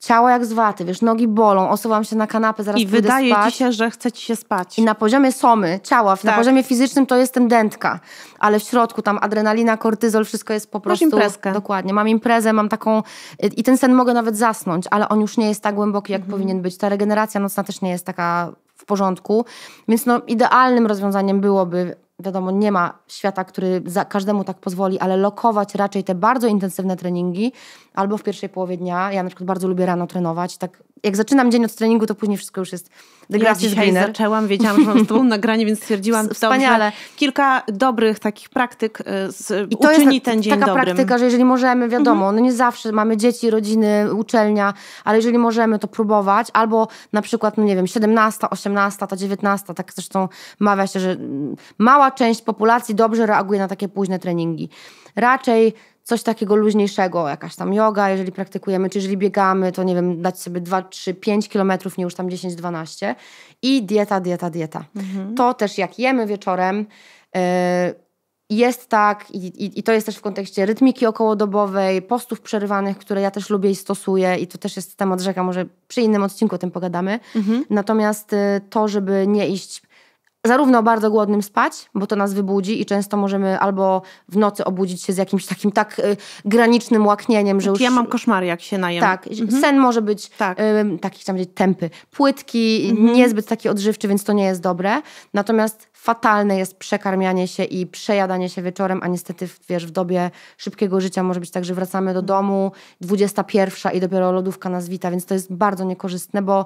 ciało jak z waty, wiesz, nogi bolą, osuwam się na kanapę, zaraz I pójdę wydaje spać. ci się, że chce ci się spać. I na poziomie somy, ciała, tak. na poziomie fizycznym to jestem dętka, ale w środku tam adrenalina, kortyzol, wszystko jest po prostu... Masz imprezkę. Dokładnie, mam imprezę, mam taką... Y, I ten sen mogę nawet zasnąć, ale on już nie jest tak głęboki, jak mhm. powinien być. Ta regeneracja nocna też nie jest taka w porządku, więc no, idealnym rozwiązaniem byłoby wiadomo, nie ma świata, który każdemu tak pozwoli, ale lokować raczej te bardzo intensywne treningi albo w pierwszej połowie dnia. Ja na przykład bardzo lubię rano trenować. Tak, jak zaczynam dzień od treningu, to później wszystko już jest ja dzisiaj zaczęłam, wiedziałam, że mam z tobą nagranie, więc stwierdziłam Wspaniale. Dobrze, kilka dobrych takich praktyk y, z, I to uczyni jest ten dzień taka dobrym. praktyka, że jeżeli możemy, wiadomo, mhm. no nie zawsze mamy dzieci, rodziny, uczelnia, ale jeżeli możemy, to próbować. Albo na przykład, no nie wiem, 17, 18, ta 19, tak zresztą mawia się, że mm, mała część populacji dobrze reaguje na takie późne treningi. Raczej coś takiego luźniejszego, jakaś tam yoga, jeżeli praktykujemy, czy jeżeli biegamy, to nie wiem, dać sobie 2, 3, 5 kilometrów, nie już tam 10, 12 i dieta, dieta, dieta. Mhm. To też jak jemy wieczorem, y, jest tak, i, i, i, to jest też w kontekście rytmiki okołodobowej, postów przerywanych, które ja też lubię i stosuję, i to też jest temat rzeka, może przy innym odcinku o tym pogadamy. Mhm. Natomiast y, to, żeby nie iść zarówno bardzo głodnym spać, bo to nas wybudzi i często możemy albo w nocy obudzić się z jakimś takim tak y, granicznym łaknieniem, że już... Ja mam koszmary, jak się najem. Tak, mhm. sen może być tak. y, taki, chciałam powiedzieć, tępy, płytki, mhm. niezbyt taki odżywczy, więc to nie jest dobre. Natomiast fatalne jest przekarmianie się i przejadanie się wieczorem, a niestety wiesz, w dobie szybkiego życia może być tak, że wracamy do domu, 21 i dopiero lodówka nas wita, więc to jest bardzo niekorzystne, bo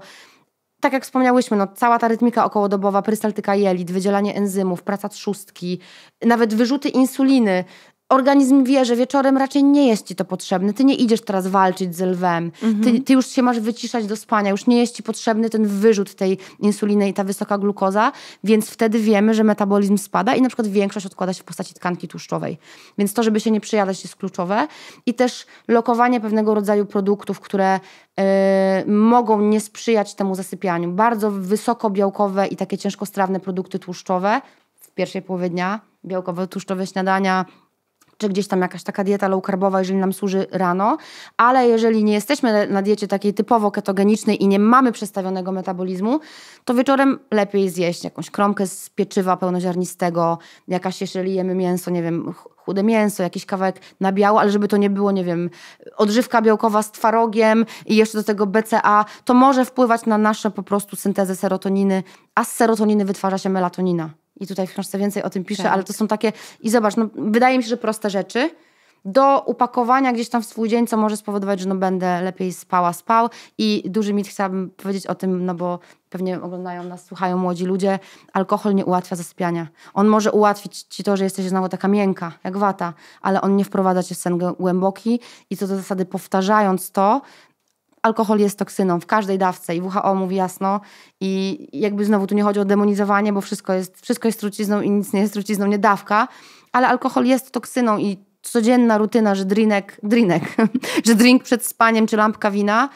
tak jak wspomniałyśmy, no, cała ta rytmika okołodobowa, prystaltyka jelit, wydzielanie enzymów, praca trzustki, nawet wyrzuty insuliny, organizm wie, że wieczorem raczej nie jest ci to potrzebne. Ty nie idziesz teraz walczyć z lwem. Mhm. Ty, ty, już się masz wyciszać do spania, już nie jest ci potrzebny ten wyrzut tej insuliny i ta wysoka glukoza, więc wtedy wiemy, że metabolizm spada i na przykład większość odkłada się w postaci tkanki tłuszczowej. Więc to, żeby się nie przejadać jest kluczowe i też lokowanie pewnego rodzaju produktów, które yy, mogą nie sprzyjać temu zasypianiu. Bardzo wysokobiałkowe i takie ciężkostrawne produkty tłuszczowe w pierwszej połowie dnia, białkowo-tłuszczowe śniadania, czy gdzieś tam jakaś taka dieta low carbowa, jeżeli nam służy rano, ale jeżeli nie jesteśmy na diecie takiej typowo ketogenicznej i nie mamy przestawionego metabolizmu, to wieczorem lepiej zjeść jakąś kromkę z pieczywa pełnoziarnistego, jakaś, jeżeli jemy mięso, nie wiem, chude mięso, jakiś kawałek na biało, ale żeby to nie było, nie wiem, odżywka białkowa z twarogiem i jeszcze do tego BCA, to może wpływać na nasze po prostu syntezę serotoniny, a z serotoniny wytwarza się melatonina. I tutaj w książce więcej o tym piszę, tak. ale to są takie. I zobacz, no, wydaje mi się, że proste rzeczy do upakowania gdzieś tam w swój dzień, co może spowodować, że no będę lepiej spała, spał. I duży mit chciałabym powiedzieć o tym, no bo pewnie oglądają nas, słuchają młodzi ludzie. Alkohol nie ułatwia zasypiania. On może ułatwić ci to, że jesteś znowu taka miękka, jak wata, ale on nie wprowadza cię w sen głęboki i co do zasady powtarzając to, alkohol jest toksyną w każdej dawce i WHO mówi jasno i jakby znowu tu nie chodzi o demonizowanie, bo wszystko jest, wszystko jest trucizną i nic nie jest trucizną, nie dawka, ale alkohol jest toksyną i codzienna rutyna, że drinek, drinek, że drink przed spaniem czy lampka wina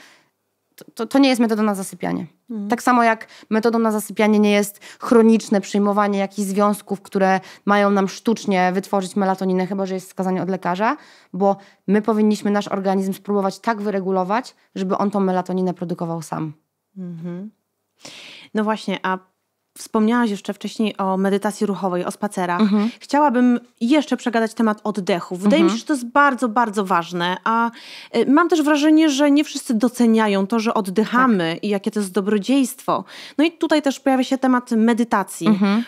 to, to, nie jest metoda na zasypianie. Mhm. Tak samo jak metodą na zasypianie nie jest chroniczne przyjmowanie jakichś związków, które mają nam sztucznie wytworzyć melatoninę, chyba że jest wskazanie od lekarza, bo my powinniśmy nasz organizm spróbować tak wyregulować, żeby on tą melatoninę produkował sam. Mhm. No właśnie, a wspomniałaś jeszcze wcześniej o medytacji ruchowej, o spacerach. Mhm. Chciałabym jeszcze przegadać temat oddechu. Wydaje mhm. mi się, że to jest bardzo, bardzo ważne, a y, mam też wrażenie, że nie wszyscy doceniają to, że oddychamy tak. i jakie to jest dobrodziejstwo. No i tutaj też pojawia się temat medytacji. Mhm. Y,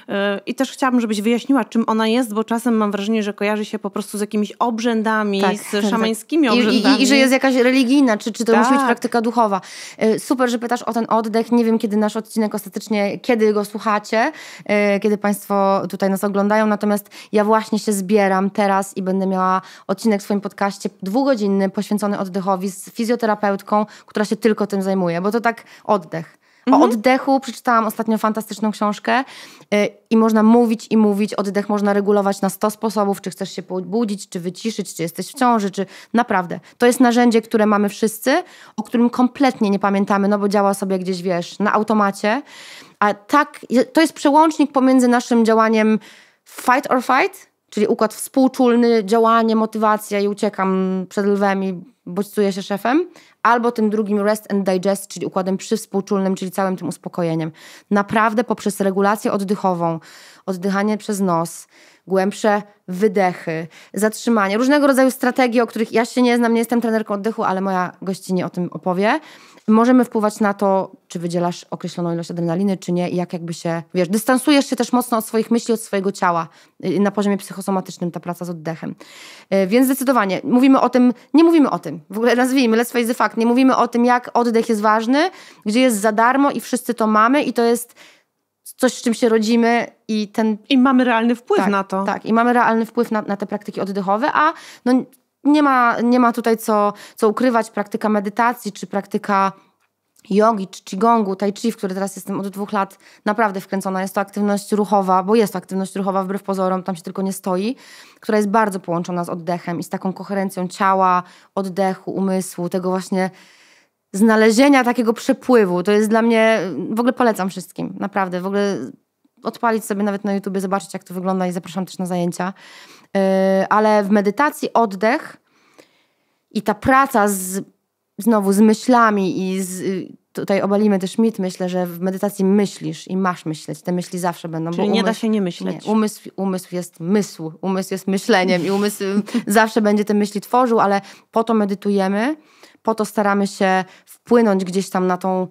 I też chciałabym, żebyś wyjaśniła, czym ona jest, bo czasem mam wrażenie, że kojarzy się po prostu z jakimiś obrzędami, tak, z tak, szamańskimi obrzędami. Tak. I, i, I, że jest jakaś religijna, czy, czy to musi być tak. praktyka duchowa. Y, super, że pytasz o ten oddech. Nie wiem, kiedy nasz odcinek ostatecznie, kiedy go słuchamy słuchacie, e, kiedy Państwo tutaj nas oglądają. Natomiast ja właśnie się zbieram teraz i będę miała odcinek w swoim podcaście dwugodzinny poświęcony oddechowi z fizjoterapeutką, która się tylko tym zajmuje, bo to tak oddech. O mhm. oddechu przeczytałam ostatnio fantastyczną książkę e, i można mówić i mówić. Oddech można regulować na 100 sposobów, czy chcesz się pobudzić, czy wyciszyć, czy jesteś w ciąży, czy naprawdę. To jest narzędzie, które mamy wszyscy, o którym kompletnie nie pamiętamy, no bo działa sobie gdzieś, wiesz, na automacie. A tak, to jest przełącznik pomiędzy naszym działaniem fight or fight, czyli układ współczulny, działanie, motywacja i uciekam przed lwem i bodźcuję się szefem, albo tym drugim rest and digest, czyli układem przywspółczulnym, czyli całym tym uspokojeniem. Naprawdę poprzez regulację oddechową, oddychanie przez nos, głębsze wydechy, zatrzymanie, różnego rodzaju strategie, o których ja się nie znam, nie jestem trenerką oddechu, ale moja gościnie o tym opowie – możemy wpływać na to, czy wydzielasz określoną ilość adrenaliny, czy nie, i jak jakby się, wiesz, dystansujesz się też mocno od swoich myśli, od swojego ciała. Y, na poziomie psychosomatycznym ta praca z oddechem. Y, więc zdecydowanie mówimy o tym, nie mówimy o tym, w ogóle nazwijmy, let's face the fact, nie mówimy o tym, jak oddech jest ważny, gdzie jest za darmo i wszyscy to mamy i to jest coś, z czym się rodzimy i ten... I mamy realny wpływ tak, na to. Tak, i mamy realny wpływ na, na te praktyki oddechowe, a no, nie ma, nie ma tutaj co, co ukrywać. Praktyka medytacji czy praktyka jogi czy qigongu, tai chi, w który teraz jestem od dwóch lat naprawdę wkręcona. Jest to aktywność ruchowa, bo jest to aktywność ruchowa wbrew pozorom, tam się tylko nie stoi, która jest bardzo połączona z oddechem i z taką koherencją ciała, oddechu, umysłu, tego właśnie znalezienia takiego przepływu. To jest dla mnie, w ogóle polecam wszystkim, naprawdę. W ogóle odpalić sobie nawet na YouTubie, zobaczyć jak to wygląda i zapraszam też na zajęcia. E, ale w medytacji oddech i ta praca z, znowu z myślami i z, y, tutaj obalimy też mit, myślę, że w medytacji myślisz i masz myśleć. Te myśli zawsze będą. Czyli umysł, nie da się nie myśleć. Nie, umysł, umysł jest mysł, umysł jest myśleniem i umysł zawsze będzie te myśli tworzył, ale po to medytujemy, po to staramy się wpłynąć gdzieś tam na tą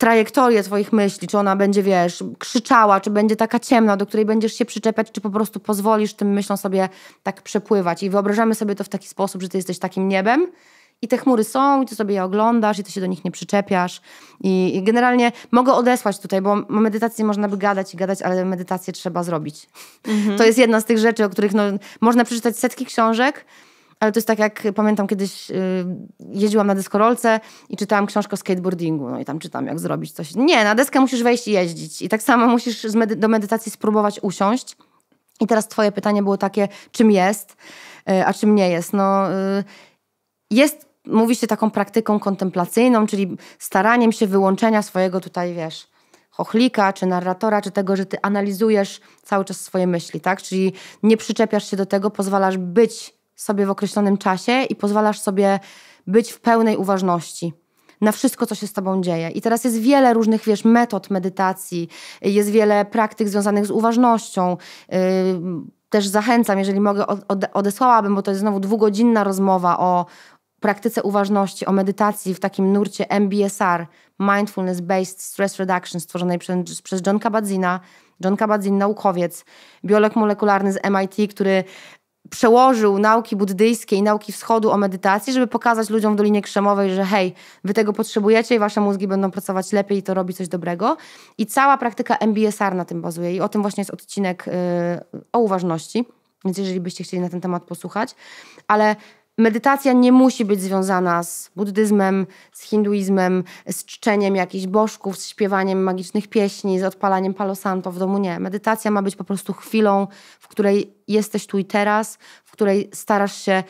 trajektorię twoich myśli, czy ona będzie, wiesz, krzyczała, czy będzie taka ciemna, do której będziesz się przyczepiać, czy po prostu pozwolisz tym myślom sobie tak przepływać. I wyobrażamy sobie to w taki sposób, że ty jesteś takim niebem i te chmury są, i ty sobie je oglądasz, i ty się do nich nie przyczepiasz. I, i generalnie mogę odesłać tutaj, bo o medytacji można by gadać i gadać, ale medytację trzeba zrobić. Mhm. To jest jedna z tych rzeczy, o których no, można przeczytać setki książek, ale to jest tak jak pamiętam kiedyś y, jeździłam na deskorolce i czytałam książkę o skateboardingu, no i tam czytam jak zrobić coś. Nie, na deskę musisz wejść i jeździć i tak samo musisz medy do medytacji spróbować usiąść. I teraz twoje pytanie było takie, czym jest, y, a czym nie jest. No, y, jest, mówi się, taką praktyką kontemplacyjną, czyli staraniem się wyłączenia swojego tutaj, wiesz, chochlika, czy narratora, czy tego, że ty analizujesz cały czas swoje myśli, tak? Czyli nie przyczepiasz się do tego, pozwalasz być sobie w określonym czasie i pozwalasz sobie być w pełnej uważności na wszystko, co się z tobą dzieje. I teraz jest wiele różnych, wiesz, metod medytacji, jest wiele praktyk związanych z uważnością. Yy, też zachęcam, jeżeli mogę, odesłałabym, bo to jest znowu dwugodzinna rozmowa o praktyce uważności, o medytacji w takim nurcie MBSR, Mindfulness Based Stress Reduction, stworzonej przez, przez John Kabat-Zina. John Kabat-Zinn, naukowiec, biolog molekularny z MIT, który przełożył nauki buddyjskie i nauki wschodu o medytacji, żeby pokazać ludziom w Dolinie Krzemowej, że hej, wy tego potrzebujecie i wasze mózgi będą pracować lepiej i to robi coś dobrego. I cała praktyka MBSR na tym bazuje i o tym właśnie jest odcinek yy, o uważności, więc jeżeli byście chcieli na ten temat posłuchać. Ale medytacja nie musi być związana z buddyzmem, z hinduizmem, z czczeniem jakichś bożków, z śpiewaniem magicznych pieśni, z odpalaniem palosanto w domu. Nie. Medytacja ma być po prostu chwilą, w której jesteś tu i teraz, w której starasz się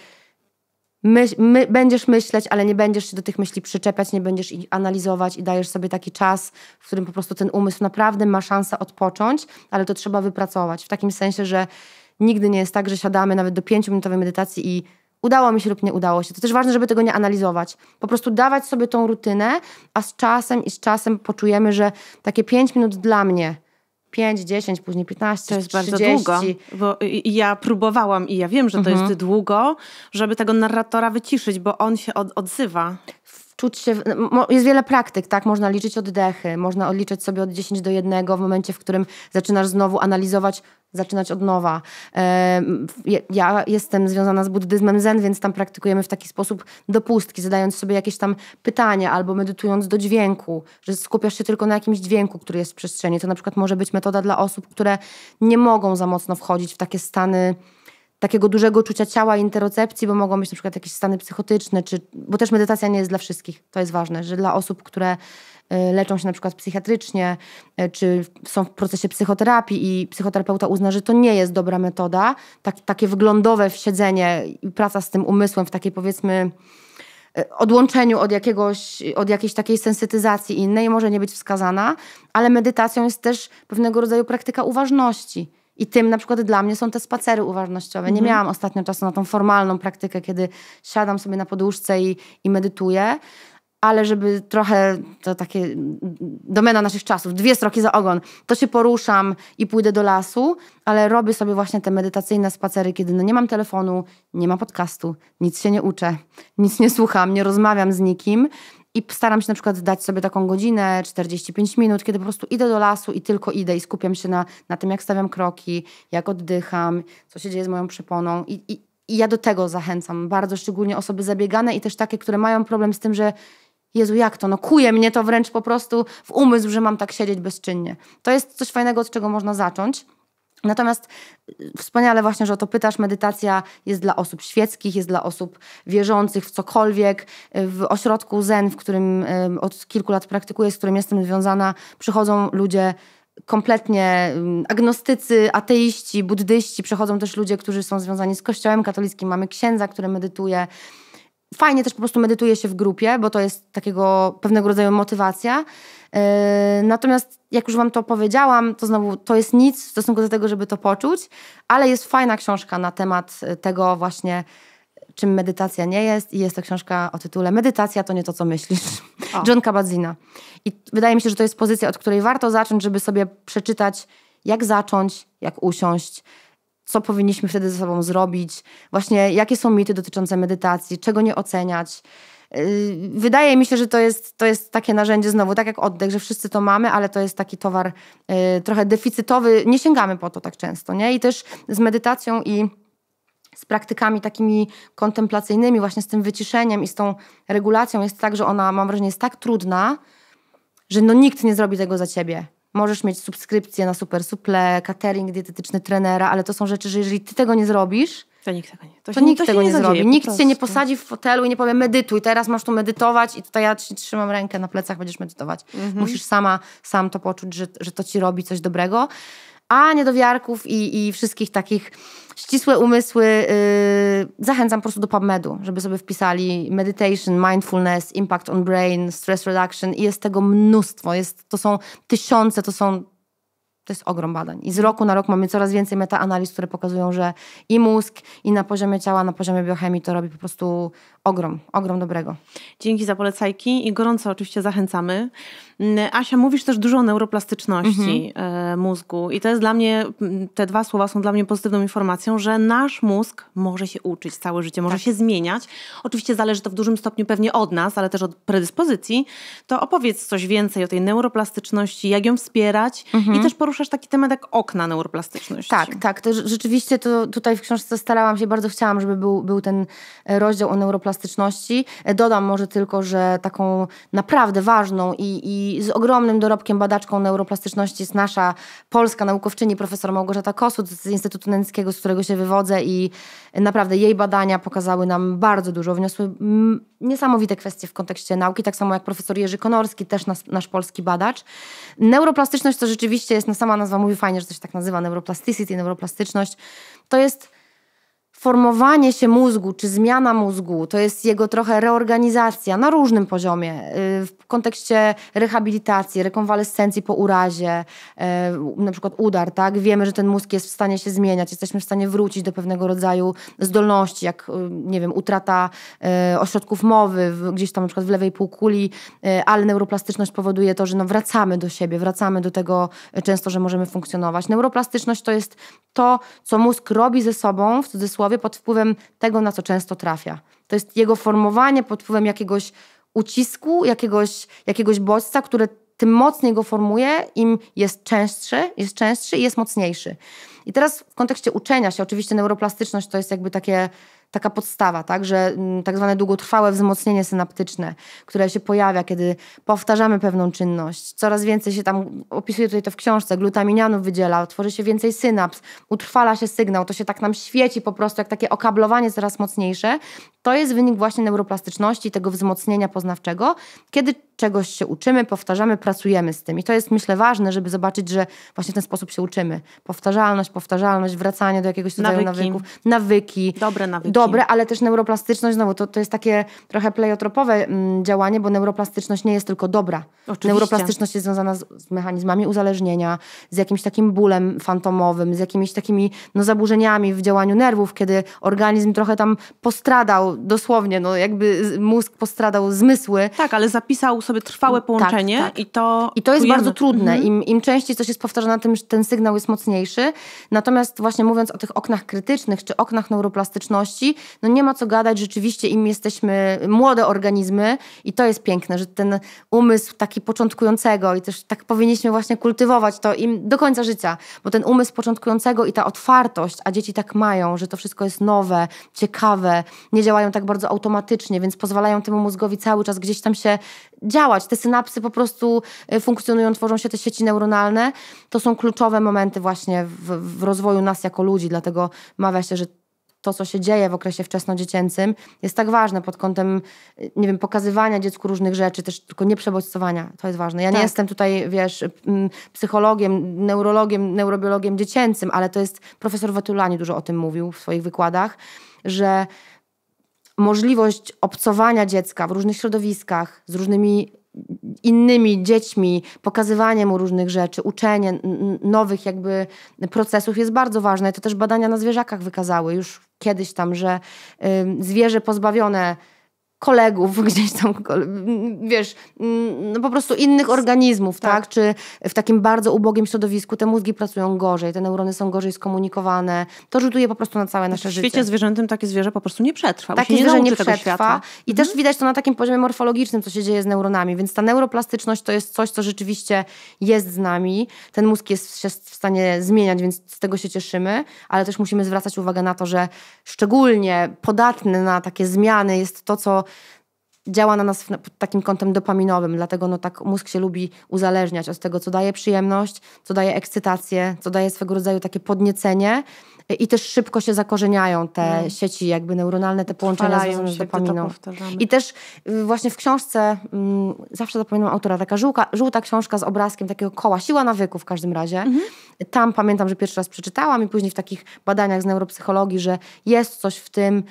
Myś, my, będziesz myśleć, ale nie będziesz się do tych myśli przyczepiać, nie będziesz ich analizować i dajesz sobie taki czas, w którym po prostu ten umysł naprawdę ma szansę odpocząć, ale to trzeba wypracować. W takim sensie, że nigdy nie jest tak, że siadamy nawet do pięciominutowej medytacji i udało mi się lub nie udało się. To też ważne, żeby tego nie analizować. Po prostu dawać sobie tą rutynę, a z czasem i z czasem poczujemy, że takie 5 minut dla mnie, 5, 10, później 15, to jest 30. bardzo długo. Bo ja próbowałam i ja wiem, że to mhm. jest długo, żeby tego narratora wyciszyć, bo on się od, odzywa czuć się, jest wiele praktyk, tak? Można liczyć oddechy, można odliczać sobie od 10 do 1 w momencie, w którym zaczynasz znowu analizować, zaczynać od nowa. Ja jestem związana z buddyzmem zen, więc tam praktykujemy w taki sposób do pustki zadając sobie jakieś tam pytania albo medytując do dźwięku, że skupiasz się tylko na jakimś dźwięku, który jest w przestrzeni. To na przykład może być metoda dla osób, które nie mogą za mocno wchodzić w takie stany takiego dużego czucia ciała, interocepcji, bo mogą być na przykład jakieś stany psychotyczne, czy, bo też medytacja nie jest dla wszystkich. To jest ważne, że dla osób, które e, leczą się na przykład psychiatrycznie, e, czy są w procesie psychoterapii i psychoterapeuta uzna, że to nie jest dobra metoda, tak, takie wglądowe wsiedzenie i praca z tym umysłem w takiej powiedzmy e, odłączeniu od, jakiegoś, od jakiejś takiej sensytyzacji innej może nie być wskazana, ale medytacją jest też pewnego rodzaju praktyka uważności i tym na przykład dla mnie są te spacery uważnościowe. Nie mhm. miałam ostatnio czasu na tą formalną praktykę, kiedy siadam sobie na poduszce i, i medytuję, ale żeby trochę, to takie domena naszych czasów, dwie stroki za ogon, to się poruszam i pójdę do lasu, ale robię sobie właśnie te medytacyjne spacery, kiedy no nie mam telefonu, nie ma podcastu, nic się nie uczę, nic nie słucham, nie rozmawiam z nikim i staram się na przykład dać sobie taką godzinę, 45 minut, kiedy po prostu idę do lasu i tylko idę i skupiam się na, na tym, jak stawiam kroki, jak oddycham, co się dzieje z moją przeponą. I, i, I ja do tego zachęcam bardzo, szczególnie osoby zabiegane i też takie, które mają problem z tym, że Jezu, jak to? No kuje mnie to wręcz po prostu w umysł, że mam tak siedzieć bezczynnie. To jest coś fajnego, od czego można zacząć. Natomiast y, wspaniale właśnie, że o to pytasz, medytacja jest dla osób świeckich, jest dla osób wierzących w cokolwiek. Y, w ośrodku Zen, w którym y, od kilku lat praktykuję, z którym jestem związana, przychodzą ludzie kompletnie agnostycy, ateiści, buddyści. Przychodzą też ludzie, którzy są związani z kościołem katolickim. Mamy księdza, który medytuje. Fajnie też po prostu medytuje się w grupie, bo to jest takiego pewnego rodzaju motywacja. Yy, natomiast jak już Wam to powiedziałam, to znowu to jest nic w stosunku do tego, żeby to poczuć, ale jest fajna książka na temat y, tego właśnie, czym medytacja nie jest i jest to książka o tytule Medytacja to nie to, co myślisz. O. John kabat zinn I wydaje mi się, że to jest pozycja, od której warto zacząć, żeby sobie przeczytać, jak zacząć, jak usiąść, co powinniśmy wtedy ze sobą zrobić, właśnie jakie są mity dotyczące medytacji, czego nie oceniać. Yy, wydaje mi się, że to jest, to jest takie narzędzie znowu, tak jak oddech, że wszyscy to mamy, ale to jest taki towar yy, trochę deficytowy. Nie sięgamy po to tak często, nie? I też z medytacją i z praktykami takimi kontemplacyjnymi, właśnie z tym wyciszeniem i z tą regulacją jest tak, że ona, mam wrażenie, jest tak trudna, że no nikt nie zrobi tego za ciebie. Możesz mieć subskrypcję na Super Suple, catering dietetyczny trenera, ale to są rzeczy, że jeżeli ty tego nie zrobisz, to nikt tego nie, to, to się, nikt to tego nie, nie zrobi. nikt cię nie posadzi w fotelu i nie powie medytuj, teraz masz tu medytować i tutaj ja ci trzymam rękę na plecach, będziesz medytować. Mhm. Musisz sama, sam to poczuć, że, że to ci robi coś dobrego. A niedowiarków i, i wszystkich takich ścisłe umysły yy, zachęcam po prostu do PubMedu, żeby sobie wpisali meditation, mindfulness, impact on brain, stress reduction i jest tego mnóstwo. Jest, to są tysiące, to są to jest ogrom badań. I z roku na rok mamy coraz więcej metaanaliz, które pokazują, że i mózg, i na poziomie ciała, na poziomie biochemii to robi po prostu ogrom, ogrom dobrego. Dzięki za polecajki i gorąco oczywiście zachęcamy. Asia, mówisz też dużo o neuroplastyczności mhm. E, mózgu i to jest dla mnie, te dwa słowa są dla mnie pozytywną informacją, że nasz mózg może się uczyć całe życie, może tak. się zmieniać. Oczywiście zależy to w dużym stopniu pewnie od nas, ale też od predyspozycji. To opowiedz coś więcej o tej neuroplastyczności, jak ją wspierać mhm. i też poruszasz taki temat jak okna neuroplastyczności. Tak, tak. To rzeczywiście to tutaj w książce starałam się, bardzo chciałam, żeby był, był ten e, rozdział o neuroplastyczności. E, dodam może tylko, że taką naprawdę ważną i, i i z ogromnym dorobkiem badaczką neuroplastyczności jest nasza polska naukowczyni profesor Małgorzata Kosut z Instytutu Nęckiego, z którego się wywodzę i naprawdę jej badania pokazały nam bardzo dużo, wniosły niesamowite kwestie w kontekście nauki, tak samo jak profesor Jerzy Konorski, też nas, nasz polski badacz. Neuroplastyczność to rzeczywiście jest, no sama nazwa mówi fajnie, że to się tak nazywa, neuroplasticity, neuroplastyczność. To jest formowanie się mózgu czy zmiana mózgu to jest jego trochę reorganizacja na różnym poziomie y, w kontekście rehabilitacji, rekonwalescencji po urazie, y, na przykład udar, tak? Wiemy, że ten mózg jest w stanie się zmieniać, jesteśmy w stanie wrócić do pewnego rodzaju zdolności, jak y, nie wiem, utrata ośrodków mowy gdzieś tam na przykład w lewej półkuli, ale neuroplastyczność powoduje to, że no wracamy do siebie, wracamy do tego często, że możemy funkcjonować. Neuroplastyczność to jest to, co mózg robi ze sobą, w cudzysłowie głowie pod wpływem tego, na co często trafia. To jest jego formowanie pod wpływem jakiegoś ucisku, jakiegoś, jakiegoś bodźca, które tym mocniej go formuje, im jest częstszy, jest częstszy i jest mocniejszy. I teraz w kontekście uczenia się, oczywiście neuroplastyczność to jest jakby takie taka podstawa, tak, że mm, tak zwane długotrwałe wzmocnienie synaptyczne, które się pojawia, kiedy powtarzamy pewną czynność. Coraz więcej się tam, opisuje tutaj to w książce, glutaminianów wydziela, tworzy się więcej synaps, utrwala się sygnał, to się tak nam świeci po prostu, jak takie okablowanie coraz mocniejsze. To jest wynik właśnie neuroplastyczności, tego wzmocnienia poznawczego, kiedy czegoś się uczymy, powtarzamy, pracujemy z tym. I to jest, myślę, ważne, żeby zobaczyć, że właśnie w ten sposób się uczymy. Powtarzalność, powtarzalność, wracanie do jakiegoś rodzaju nawyki. nawyków, nawyki. Dobre nawyki. Dobre, ale też neuroplastyczność, znowu, to, to jest takie trochę pleiotropowe mm, działanie, bo neuroplastyczność nie jest tylko dobra. Oczywiście. Neuroplastyczność jest związana z, z mechanizmami uzależnienia, z jakimś takim bólem fantomowym, z jakimiś takimi no, zaburzeniami w działaniu nerwów, kiedy organizm trochę tam postradał dosłownie, no jakby mózg postradał zmysły. Tak, ale zapisał sobie trwałe tak, połączenie tak, tak. i to. I to jest bardzo trudne. Mhm. Im, Im częściej coś jest powtarzane, tym ten sygnał jest mocniejszy. Natomiast właśnie mówiąc o tych oknach krytycznych czy oknach neuroplastyczności, no nie ma co gadać, rzeczywiście im jesteśmy młode organizmy i to jest piękne, że ten umysł taki początkującego i też tak powinniśmy właśnie kultywować to im do końca życia, bo ten umysł początkującego i ta otwartość, a dzieci tak mają, że to wszystko jest nowe, ciekawe, nie działa działają tak bardzo automatycznie, więc pozwalają temu mózgowi cały czas gdzieś tam się działać. Te synapsy po prostu y, funkcjonują, tworzą się te sieci neuronalne. To są kluczowe momenty właśnie w, w rozwoju nas jako ludzi, dlatego mawia się, że to, co się dzieje w okresie wczesnodziecięcym, jest tak ważne pod kątem, y, nie wiem, pokazywania dziecku różnych rzeczy, też tylko nie przebodźcowania. To jest ważne. Ja tak. nie jestem tutaj, wiesz, y, psychologiem, neurologiem, neurobiologiem dziecięcym, ale to jest profesor Watulani dużo o tym mówił w swoich wykładach, że możliwość obcowania dziecka w różnych środowiskach, z różnymi innymi dziećmi, pokazywanie mu różnych rzeczy, uczenie nowych jakby procesów jest bardzo ważne. To też badania na zwierzakach wykazały już kiedyś tam, że y, zwierzę pozbawione kolegów gdzieś tam, wiesz, no po prostu innych organizmów, tak. tak? Czy w takim bardzo ubogim środowisku te mózgi pracują gorzej, te neurony są gorzej skomunikowane. To rzutuje po prostu na całe znaczy, nasze życie. W świecie życie. zwierzętym takie zwierzę po prostu nie przetrwa. Takie zwierzę nie przetrwa. I mhm. też widać to na takim poziomie morfologicznym, co się dzieje z neuronami. Więc ta neuroplastyczność to jest coś, co rzeczywiście jest z nami. Ten mózg jest się w stanie zmieniać, więc z tego się cieszymy, ale też musimy zwracać uwagę na to, że szczególnie podatne na takie zmiany jest to, co działa na nas pod takim kątem dopaminowym, dlatego no tak mózg się lubi uzależniać od tego, co daje przyjemność, co daje ekscytację, co daje swego rodzaju takie podniecenie y, i też szybko się zakorzeniają te mm. sieci jakby neuronalne, te połączenia związane z dopaminą. I też y, właśnie w książce, mm, zawsze zapominam autora, taka żółka, żółta książka z obrazkiem takiego koła, siła nawyków w każdym razie. Mm -hmm. Tam pamiętam, że pierwszy raz przeczytałam i później w takich badaniach z neuropsychologii, że jest coś w tym,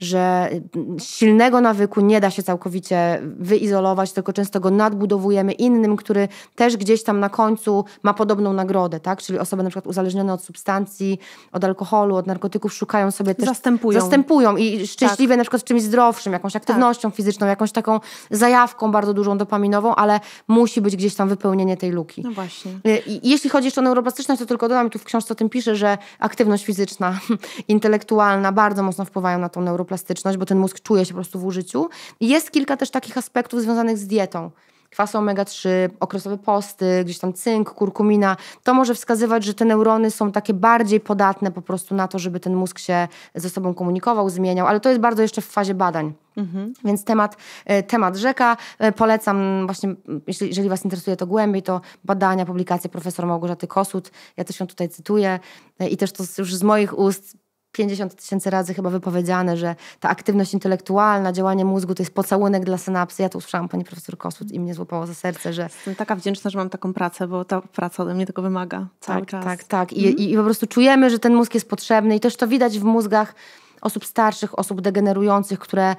że mm, silnego nawyku nie da się całkowicie wyizolować, tylko często go nadbudowujemy innym, który też gdzieś tam na końcu ma podobną nagrodę, tak? Czyli osoby na przykład uzależnione od substancji, od alkoholu, od narkotyków szukają sobie też... Zastępują. Zastępują i tak. szczęśliwe tak. na przykład czymś zdrowszym, jakąś tak. aktywnością tak. fizyczną, jakąś taką zajawką bardzo dużą dopaminową, ale musi być gdzieś tam wypełnienie tej luki. No właśnie. Y, I jeśli chodzi jeszcze o neuroplastyczność, to tylko dodam, tu w książce o tym piszę, że aktywność fizyczna, intelektualna bardzo mocno wpływają na tą neuroplastyczność neuroplastyczność, bo ten mózg czuje się po prostu w użyciu. Jest kilka też takich aspektów związanych z dietą kwasy omega-3, okresowe posty, gdzieś tam cynk, kurkumina, to może wskazywać, że te neurony są takie bardziej podatne po prostu na to, żeby ten mózg się ze sobą komunikował, zmieniał, ale to jest bardzo jeszcze w fazie badań. Mhm. Więc temat, e, temat rzeka. E, polecam właśnie, jeśli, jeżeli Was interesuje to głębiej, to badania, publikacje profesor Małgorzaty Kosut. Ja też ją tutaj cytuję e, i też to już z moich ust 50 tysięcy razy chyba wypowiedziane, że ta aktywność intelektualna, działanie mózgu to jest pocałunek dla synapsy. Ja to usłyszałam pani profesor Kosut i mnie złapało za serce, że... Jestem taka wdzięczna, że mam taką pracę, bo ta praca ode mnie tego wymaga cały tak, czas. Tak, tak. I, mm. I po prostu czujemy, że ten mózg jest potrzebny i też to widać w mózgach osób starszych, osób degenerujących, które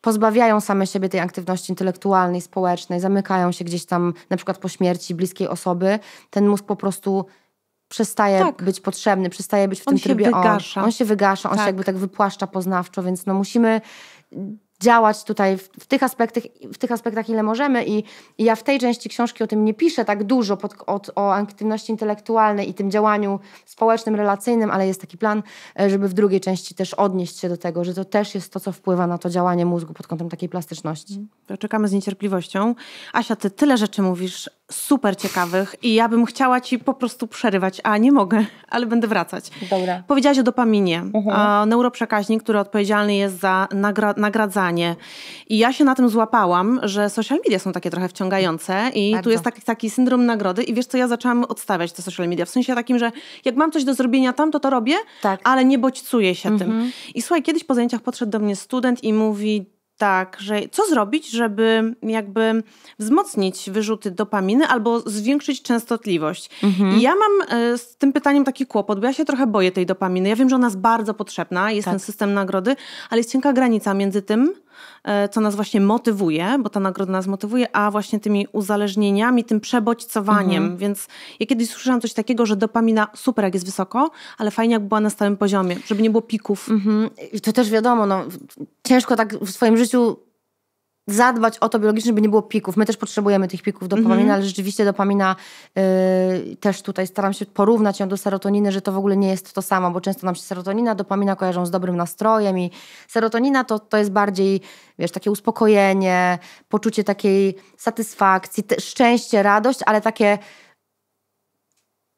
pozbawiają same siebie tej aktywności intelektualnej, społecznej, zamykają się gdzieś tam na przykład po śmierci bliskiej osoby. Ten mózg po prostu przestaje tak. być potrzebny, przestaje być w on tym trybie wygasza. on. On się wygasza, tak. on się tak. jakby tak wypłaszcza poznawczo, więc no musimy działać tutaj w, w, tych, aspektach, w tych aspektach, ile możemy. I, I, ja w tej części książki o tym nie piszę tak dużo pod, od, o aktywności intelektualnej i tym działaniu społecznym, relacyjnym, ale jest taki plan, e, żeby w drugiej części też odnieść się do tego, że to też jest to, co wpływa na to działanie mózgu pod kątem takiej plastyczności. czekamy z niecierpliwością. Asia, ty tyle rzeczy mówisz super ciekawych i ja bym chciała ci po prostu przerywać, a nie mogę, ale będę wracać. Dobra. Powiedziałaś o dopaminie, mhm. neuroprzekaźnik, który odpowiedzialny jest za nagra nagradzanie. I ja się na tym złapałam, że social media są takie trochę wciągające i Bardzo. tu jest taki, taki syndrom nagrody i wiesz co, ja zaczęłam odstawiać te social media, w sensie takim, że jak mam coś do zrobienia tam, to to robię, tak. ale nie bodźcuję się tym. Mhm. I słuchaj, kiedyś po zajęciach podszedł do mnie student i mówi tak, że co zrobić, żeby jakby wzmocnić wyrzuty dopaminy albo zwiększyć częstotliwość? Mhm. I ja mam e, z tym pytaniem taki kłopot, bo ja się trochę boję tej dopaminy. Ja wiem, że ona jest bardzo potrzebna, jest tak. ten system nagrody, ale jest cienka granica między tym, E, co nas właśnie motywuje, bo ta nagroda nas motywuje, a właśnie tymi uzależnieniami, tym przebodźcowaniem. Mhm. Więc ja kiedyś słyszałam coś takiego, że dopamina super jak jest wysoko, ale fajnie jak była na stałym poziomie, żeby nie było pików. Mhm. To też wiadomo, no, ciężko tak w swoim życiu zadbać o to biologicznie, by nie było pików. My też potrzebujemy tych pików dopamina, mhm. ale rzeczywiście dopamina y, też tutaj staram się porównać ją do serotoniny, że to w ogóle nie jest to samo, bo często nam się serotonina, dopamina kojarzą z dobrym nastrojem i serotonina to, to jest bardziej, wiesz, takie uspokojenie, poczucie takiej satysfakcji, szczęście, radość, ale takie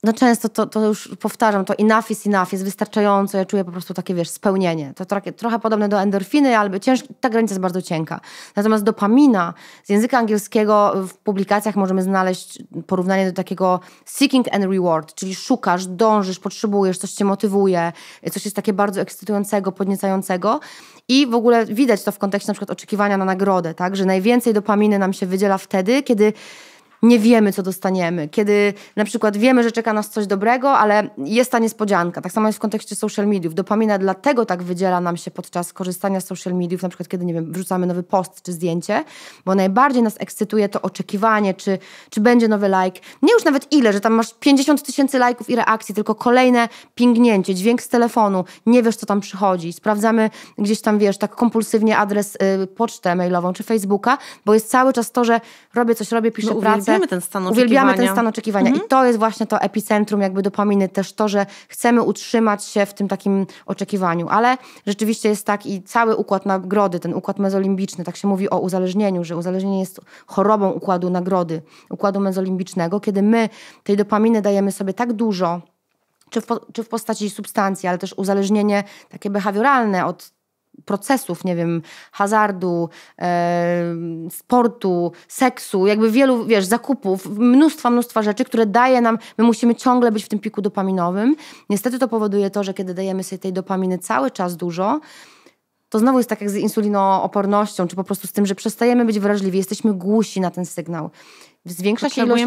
no często to, to już powtarzam, to enough is enough, jest wystarczająco, ja czuję po prostu takie, wiesz, spełnienie. To trochę, trochę podobne do endorfiny, ale ciężko ta granica jest bardzo cienka. Natomiast dopamina z języka angielskiego w publikacjach możemy znaleźć porównanie do takiego seeking and reward, czyli szukasz, dążysz, potrzebujesz, coś cię motywuje, coś jest takie bardzo ekscytującego, podniecającego. I w ogóle widać to w kontekście na przykład oczekiwania na nagrodę, tak, że najwięcej dopaminy nam się wydziela wtedy, kiedy nie wiemy, co dostaniemy, kiedy na przykład wiemy, że czeka nas coś dobrego, ale jest ta niespodzianka. Tak samo jest w kontekście social mediów. Dopamina dlatego tak wydziela nam się podczas korzystania z social mediów, na przykład kiedy, nie wiem, wrzucamy nowy post czy zdjęcie, bo najbardziej nas ekscytuje to oczekiwanie, czy, czy będzie nowy like. Nie już nawet ile, że tam masz 50 tysięcy lajków i reakcji, tylko kolejne pingnięcie, dźwięk z telefonu, nie wiesz, co tam przychodzi. Sprawdzamy gdzieś tam, wiesz, tak kompulsywnie adres, y, pocztę mailową czy Facebooka, bo jest cały czas to, że robię coś, robię, piszę no, pracę Uwielbiamy ten stan oczekiwania. Uwielbiamy ten stan oczekiwania. Mhm. I to jest właśnie to epicentrum jakby dopaminy, też to, że chcemy utrzymać się w tym takim oczekiwaniu. Ale rzeczywiście jest tak i cały układ nagrody, ten układ mezolimbiczny, tak się mówi o uzależnieniu, że uzależnienie jest chorobą układu nagrody, układu mezolimbicznego, kiedy my tej dopaminy dajemy sobie tak dużo, czy w, czy w postaci substancji, ale też uzależnienie takie behawioralne od procesów, nie wiem, hazardu, e, sportu, seksu, jakby wielu, wiesz, zakupów, mnóstwa, mnóstwa rzeczy, które daje nam, my musimy ciągle być w tym piku dopaminowym. Niestety to powoduje to, że kiedy dajemy sobie tej dopaminy cały czas dużo, to znowu jest tak jak z insulinoopornością, czy po prostu z tym, że przestajemy być wrażliwi, jesteśmy głusi na ten sygnał. Zwiększa się ilość...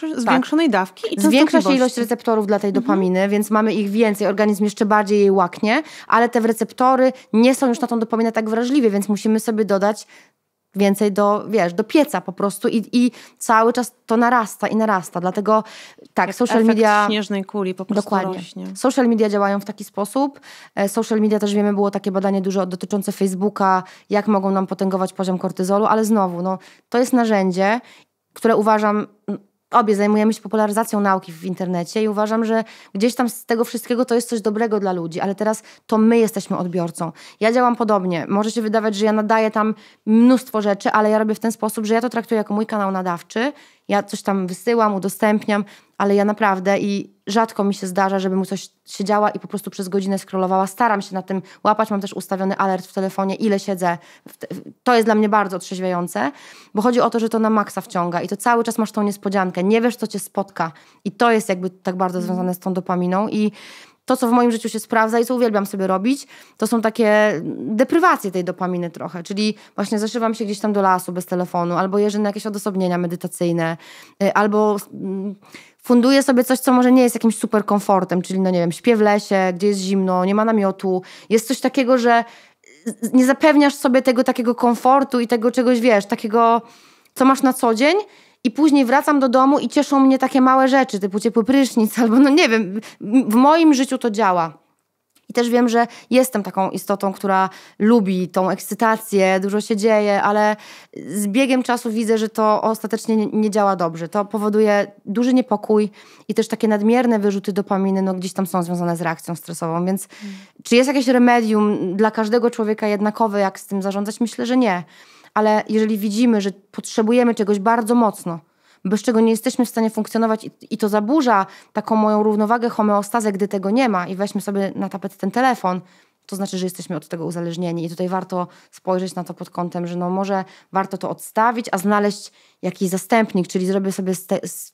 Tak. zwiększonej tak. dawki i Zwiększa się ilość receptorów dla tej mhm. dopaminy, mhm. więc mamy ich więcej, organizm jeszcze bardziej jej łaknie, ale te receptory nie są już na tą dopaminę tak wrażliwe, więc musimy sobie dodać więcej do, wiesz, do pieca po prostu i, i cały czas to narasta i narasta, dlatego tak, Jak social media... śnieżnej kuli po prostu Dokładnie. Rośnie. Social media działają w taki sposób. E, social media też wiemy, było takie badanie dużo dotyczące Facebooka, jak mogą nam potęgować poziom kortyzolu, ale znowu, no, to jest narzędzie które uważam, obie zajmujemy się popularyzacją nauki w internecie i uważam, że gdzieś tam z tego wszystkiego to jest coś dobrego dla ludzi, ale teraz to my jesteśmy odbiorcą. Ja działam podobnie. Może się wydawać, że ja nadaję tam mnóstwo rzeczy, ale ja robię w ten sposób, że ja to traktuję jako mój kanał nadawczy ja coś tam wysyłam, udostępniam, ale ja naprawdę i rzadko mi się zdarza, żeby mu coś siedziała i po prostu przez godzinę scrollowała. Staram się na tym łapać, mam też ustawiony alert w telefonie, ile siedzę. To jest dla mnie bardzo otrzeźwiające, bo chodzi o to, że to na maksa wciąga i to cały czas masz tą niespodziankę, nie wiesz, co cię spotka i to jest jakby tak bardzo związane z tą dopaminą i to, co w moim życiu się sprawdza i co uwielbiam sobie robić, to są takie deprywacje tej dopaminy trochę. Czyli właśnie zaszywam się gdzieś tam do lasu bez telefonu, albo jeżdżę na jakieś odosobnienia medytacyjne, y, albo mm, funduję sobie coś, co może nie jest jakimś super komfortem, czyli no nie wiem, śpię w lesie, gdzie jest zimno, nie ma namiotu. Jest coś takiego, że y, nie zapewniasz sobie tego takiego komfortu i tego czegoś, wiesz, takiego, co masz na co dzień, i później wracam do domu i cieszą mnie takie małe rzeczy, typu ciepły prysznic, albo no nie wiem, w moim życiu to działa. I też wiem, że jestem taką istotą, która lubi tą ekscytację, dużo się dzieje, ale z biegiem czasu widzę, że to ostatecznie nie działa dobrze. To powoduje duży niepokój i też takie nadmierne wyrzuty dopaminy, no gdzieś tam są związane z reakcją stresową. Więc mm. czy jest jakieś remedium dla każdego człowieka jednakowe, jak z tym zarządzać? Myślę, że nie ale jeżeli widzimy, że potrzebujemy czegoś bardzo mocno, bez czego nie jesteśmy w stanie funkcjonować i, i to zaburza taką moją równowagę, homeostazę, gdy tego nie ma i weźmy sobie na tapet ten telefon, to znaczy, że jesteśmy od tego uzależnieni. I tutaj warto spojrzeć na to pod kątem, że no może warto to odstawić, a znaleźć jakiś zastępnik, czyli zrobię sobie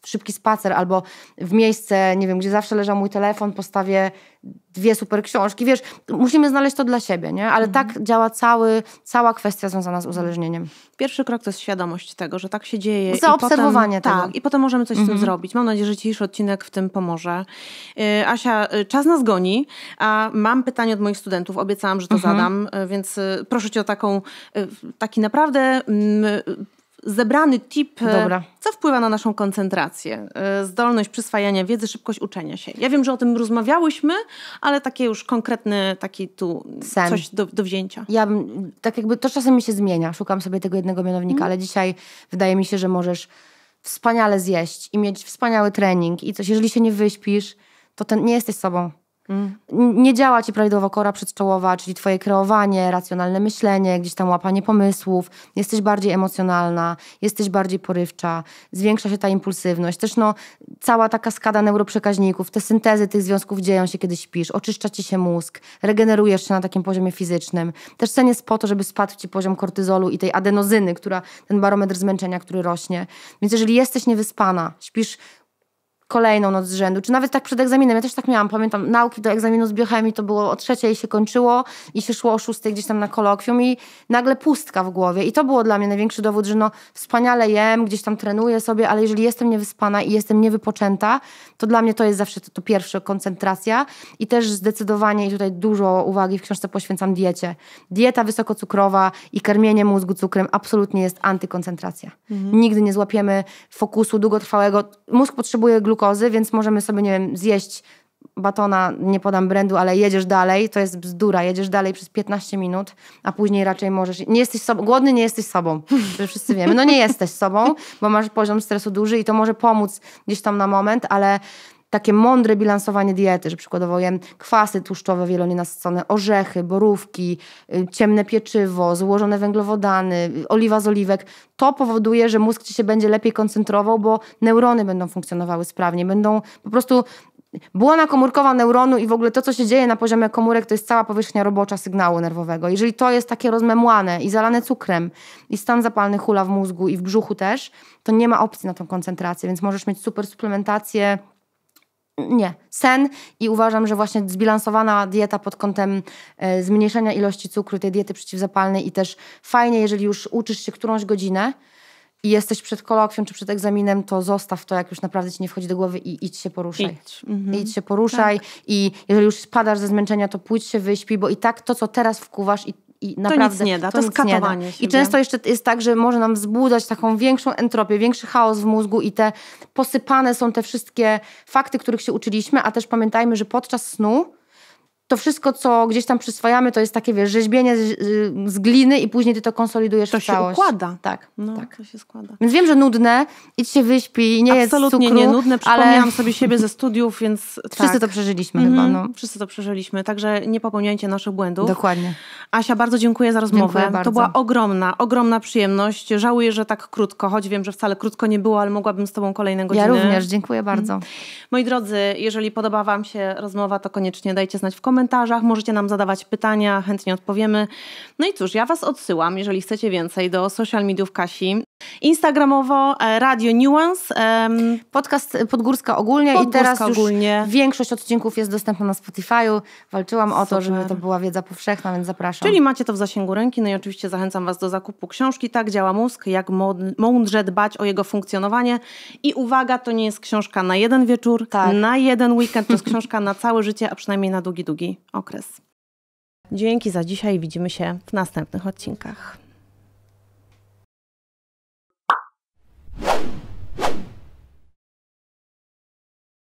szybki spacer albo w miejsce, nie wiem, gdzie zawsze leżał mój telefon, postawię dwie super książki. Wiesz, musimy znaleźć to dla siebie, nie? Ale mhm. tak działa cały, cała kwestia związana z uzależnieniem. Pierwszy krok to jest świadomość tego, że tak się dzieje. Zaobserwowanie i potem, tak, tego. Tak, i potem możemy coś mhm. z tym mhm. zrobić. Mam nadzieję, że dzisiejszy odcinek w tym pomoże. E, Asia, e, czas nas goni, a mam pytanie od moich studentów. Obiecałam, że to mhm. zadam, e, więc proszę cię o taką, taki naprawdę mm, zebrany tip, e, Dobra. co wpływa na naszą koncentrację, e, zdolność przyswajania wiedzy, szybkość uczenia się. Ja wiem, że o tym rozmawiałyśmy, ale takie już konkretne, taki tu Sen. coś do, do wzięcia. Ja bym, tak jakby to czasem mi się zmienia, szukam sobie tego jednego mianownika, mm. ale dzisiaj wydaje mi się, że możesz wspaniale zjeść i mieć wspaniały trening i coś, jeżeli się nie wyśpisz, to ten, nie jesteś sobą. Nie działa ci prawidłowo kora przedczołowa, czyli twoje kreowanie, racjonalne myślenie, gdzieś tam łapanie pomysłów, jesteś bardziej emocjonalna, jesteś bardziej porywcza, zwiększa się ta impulsywność. Też no, cała ta kaskada neuroprzekaźników, te syntezy tych związków dzieją się, kiedy śpisz, oczyszcza ci się mózg, regenerujesz się na takim poziomie fizycznym. Też sen jest po to, żeby spadł ci poziom kortyzolu i tej adenozyny, która, ten barometr zmęczenia, który rośnie. Więc jeżeli jesteś niewyspana, śpisz kolejną noc z rzędu, czy nawet tak przed egzaminem. Ja też tak miałam, pamiętam, nauki do egzaminu z biochemii to było o trzeciej się kończyło i się szło o szóstej gdzieś tam na kolokwium i nagle pustka w głowie. I to było dla mnie największy dowód, że no wspaniale jem, gdzieś tam trenuję sobie, ale jeżeli jestem niewyspana i jestem niewypoczęta, to dla mnie to jest zawsze to, to pierwsze, koncentracja i też zdecydowanie, i tutaj dużo uwagi w książce poświęcam diecie. Dieta wysokocukrowa i karmienie mózgu cukrem absolutnie jest antykoncentracja. Mhm. Nigdy nie złapiemy fokusu długotrwałego. Mózg potrzebuje glukozy glukozy, więc możemy sobie, nie wiem, zjeść batona, nie podam brandu, ale jedziesz dalej, to jest bzdura, jedziesz dalej przez 15 minut, a później raczej możesz, nie jesteś sobą, głodny nie jesteś sobą, to wszyscy wiemy, no nie jesteś sobą, bo masz poziom stresu duży i to może pomóc gdzieś tam na moment, ale takie mądre bilansowanie diety, że przykładowo jem kwasy tłuszczowe wielonienasycone, orzechy, borówki, y, ciemne pieczywo, złożone węglowodany, y, oliwa z oliwek, to powoduje, że mózg ci się będzie lepiej koncentrował, bo neurony będą funkcjonowały sprawnie, będą po prostu Błona komórkowa neuronu i w ogóle to, co się dzieje na poziomie komórek, to jest cała powierzchnia robocza sygnału nerwowego. Jeżeli to jest takie rozmemłane i zalane cukrem, i stan zapalny hula w mózgu i w brzuchu też, to nie ma opcji na tą koncentrację, więc możesz mieć super suplementację nie, sen i uważam, że właśnie zbilansowana dieta pod kątem e, zmniejszenia ilości cukru, tej diety przeciwzapalnej i też fajnie, jeżeli już uczysz się którąś godzinę i jesteś przed kolokwium czy przed egzaminem, to zostaw to, jak już naprawdę ci nie wchodzi do głowy i idź się poruszaj. Idź, mhm. idź się poruszaj tak. i jeżeli już spadasz ze zmęczenia, to pójdź się wyśpi, bo i tak to, co teraz wkuwasz i i naprawdę... To nic nie da, to, to jest I często jeszcze jest tak, że może nam wzbudzać taką większą entropię, większy chaos w mózgu i te posypane są te wszystkie fakty, których się uczyliśmy, a też pamiętajmy, że podczas snu to wszystko, co gdzieś tam przyswajamy, to jest takie, wiesz, rzeźbienie z, z gliny i później ty to konsolidujesz to w całość. To się układa. Tak, no, tak. To się składa. Więc wiem, że nudne, idź się wyśpi, nie Absolutnie jest cukru. nie nudne, przypomniałam ale... sobie siebie ze studiów, więc Wszyscy tak. to przeżyliśmy mm -hmm. chyba, mhm, no. Wszyscy to przeżyliśmy, także nie popełniajcie naszych błędów. Dokładnie. Asia, bardzo dziękuję za rozmowę. Dziękuję To była ogromna, ogromna przyjemność. Żałuję, że tak krótko, choć wiem, że wcale krótko nie było, ale mogłabym z tobą kolejne godziny. Ja również, dziękuję bardzo. Mm. Moi drodzy, jeżeli podoba wam się rozmowa, to koniecznie dajcie znać w komentarzach komentarzach, możecie nam zadawać pytania, chętnie odpowiemy. No i cóż, ja Was odsyłam, jeżeli chcecie więcej, do social mediów Kasi. Instagramowo e, Radio Nuance. Um, Podcast Podgórska ogólnie Podgórska i teraz ogólnie. już większość odcinków jest dostępna na Spotify'u. Walczyłam Super. o to, żeby to była wiedza powszechna, więc zapraszam. Czyli macie to w zasięgu ręki, no i oczywiście zachęcam Was do zakupu książki Tak działa mózg, jak mądrze dbać o jego funkcjonowanie. I uwaga, to nie jest książka na jeden wieczór, tak. na jeden weekend, to jest książka na całe życie, a przynajmniej na długi, długi okres. Dzięki za dzisiaj, widzimy się w następnych odcinkach.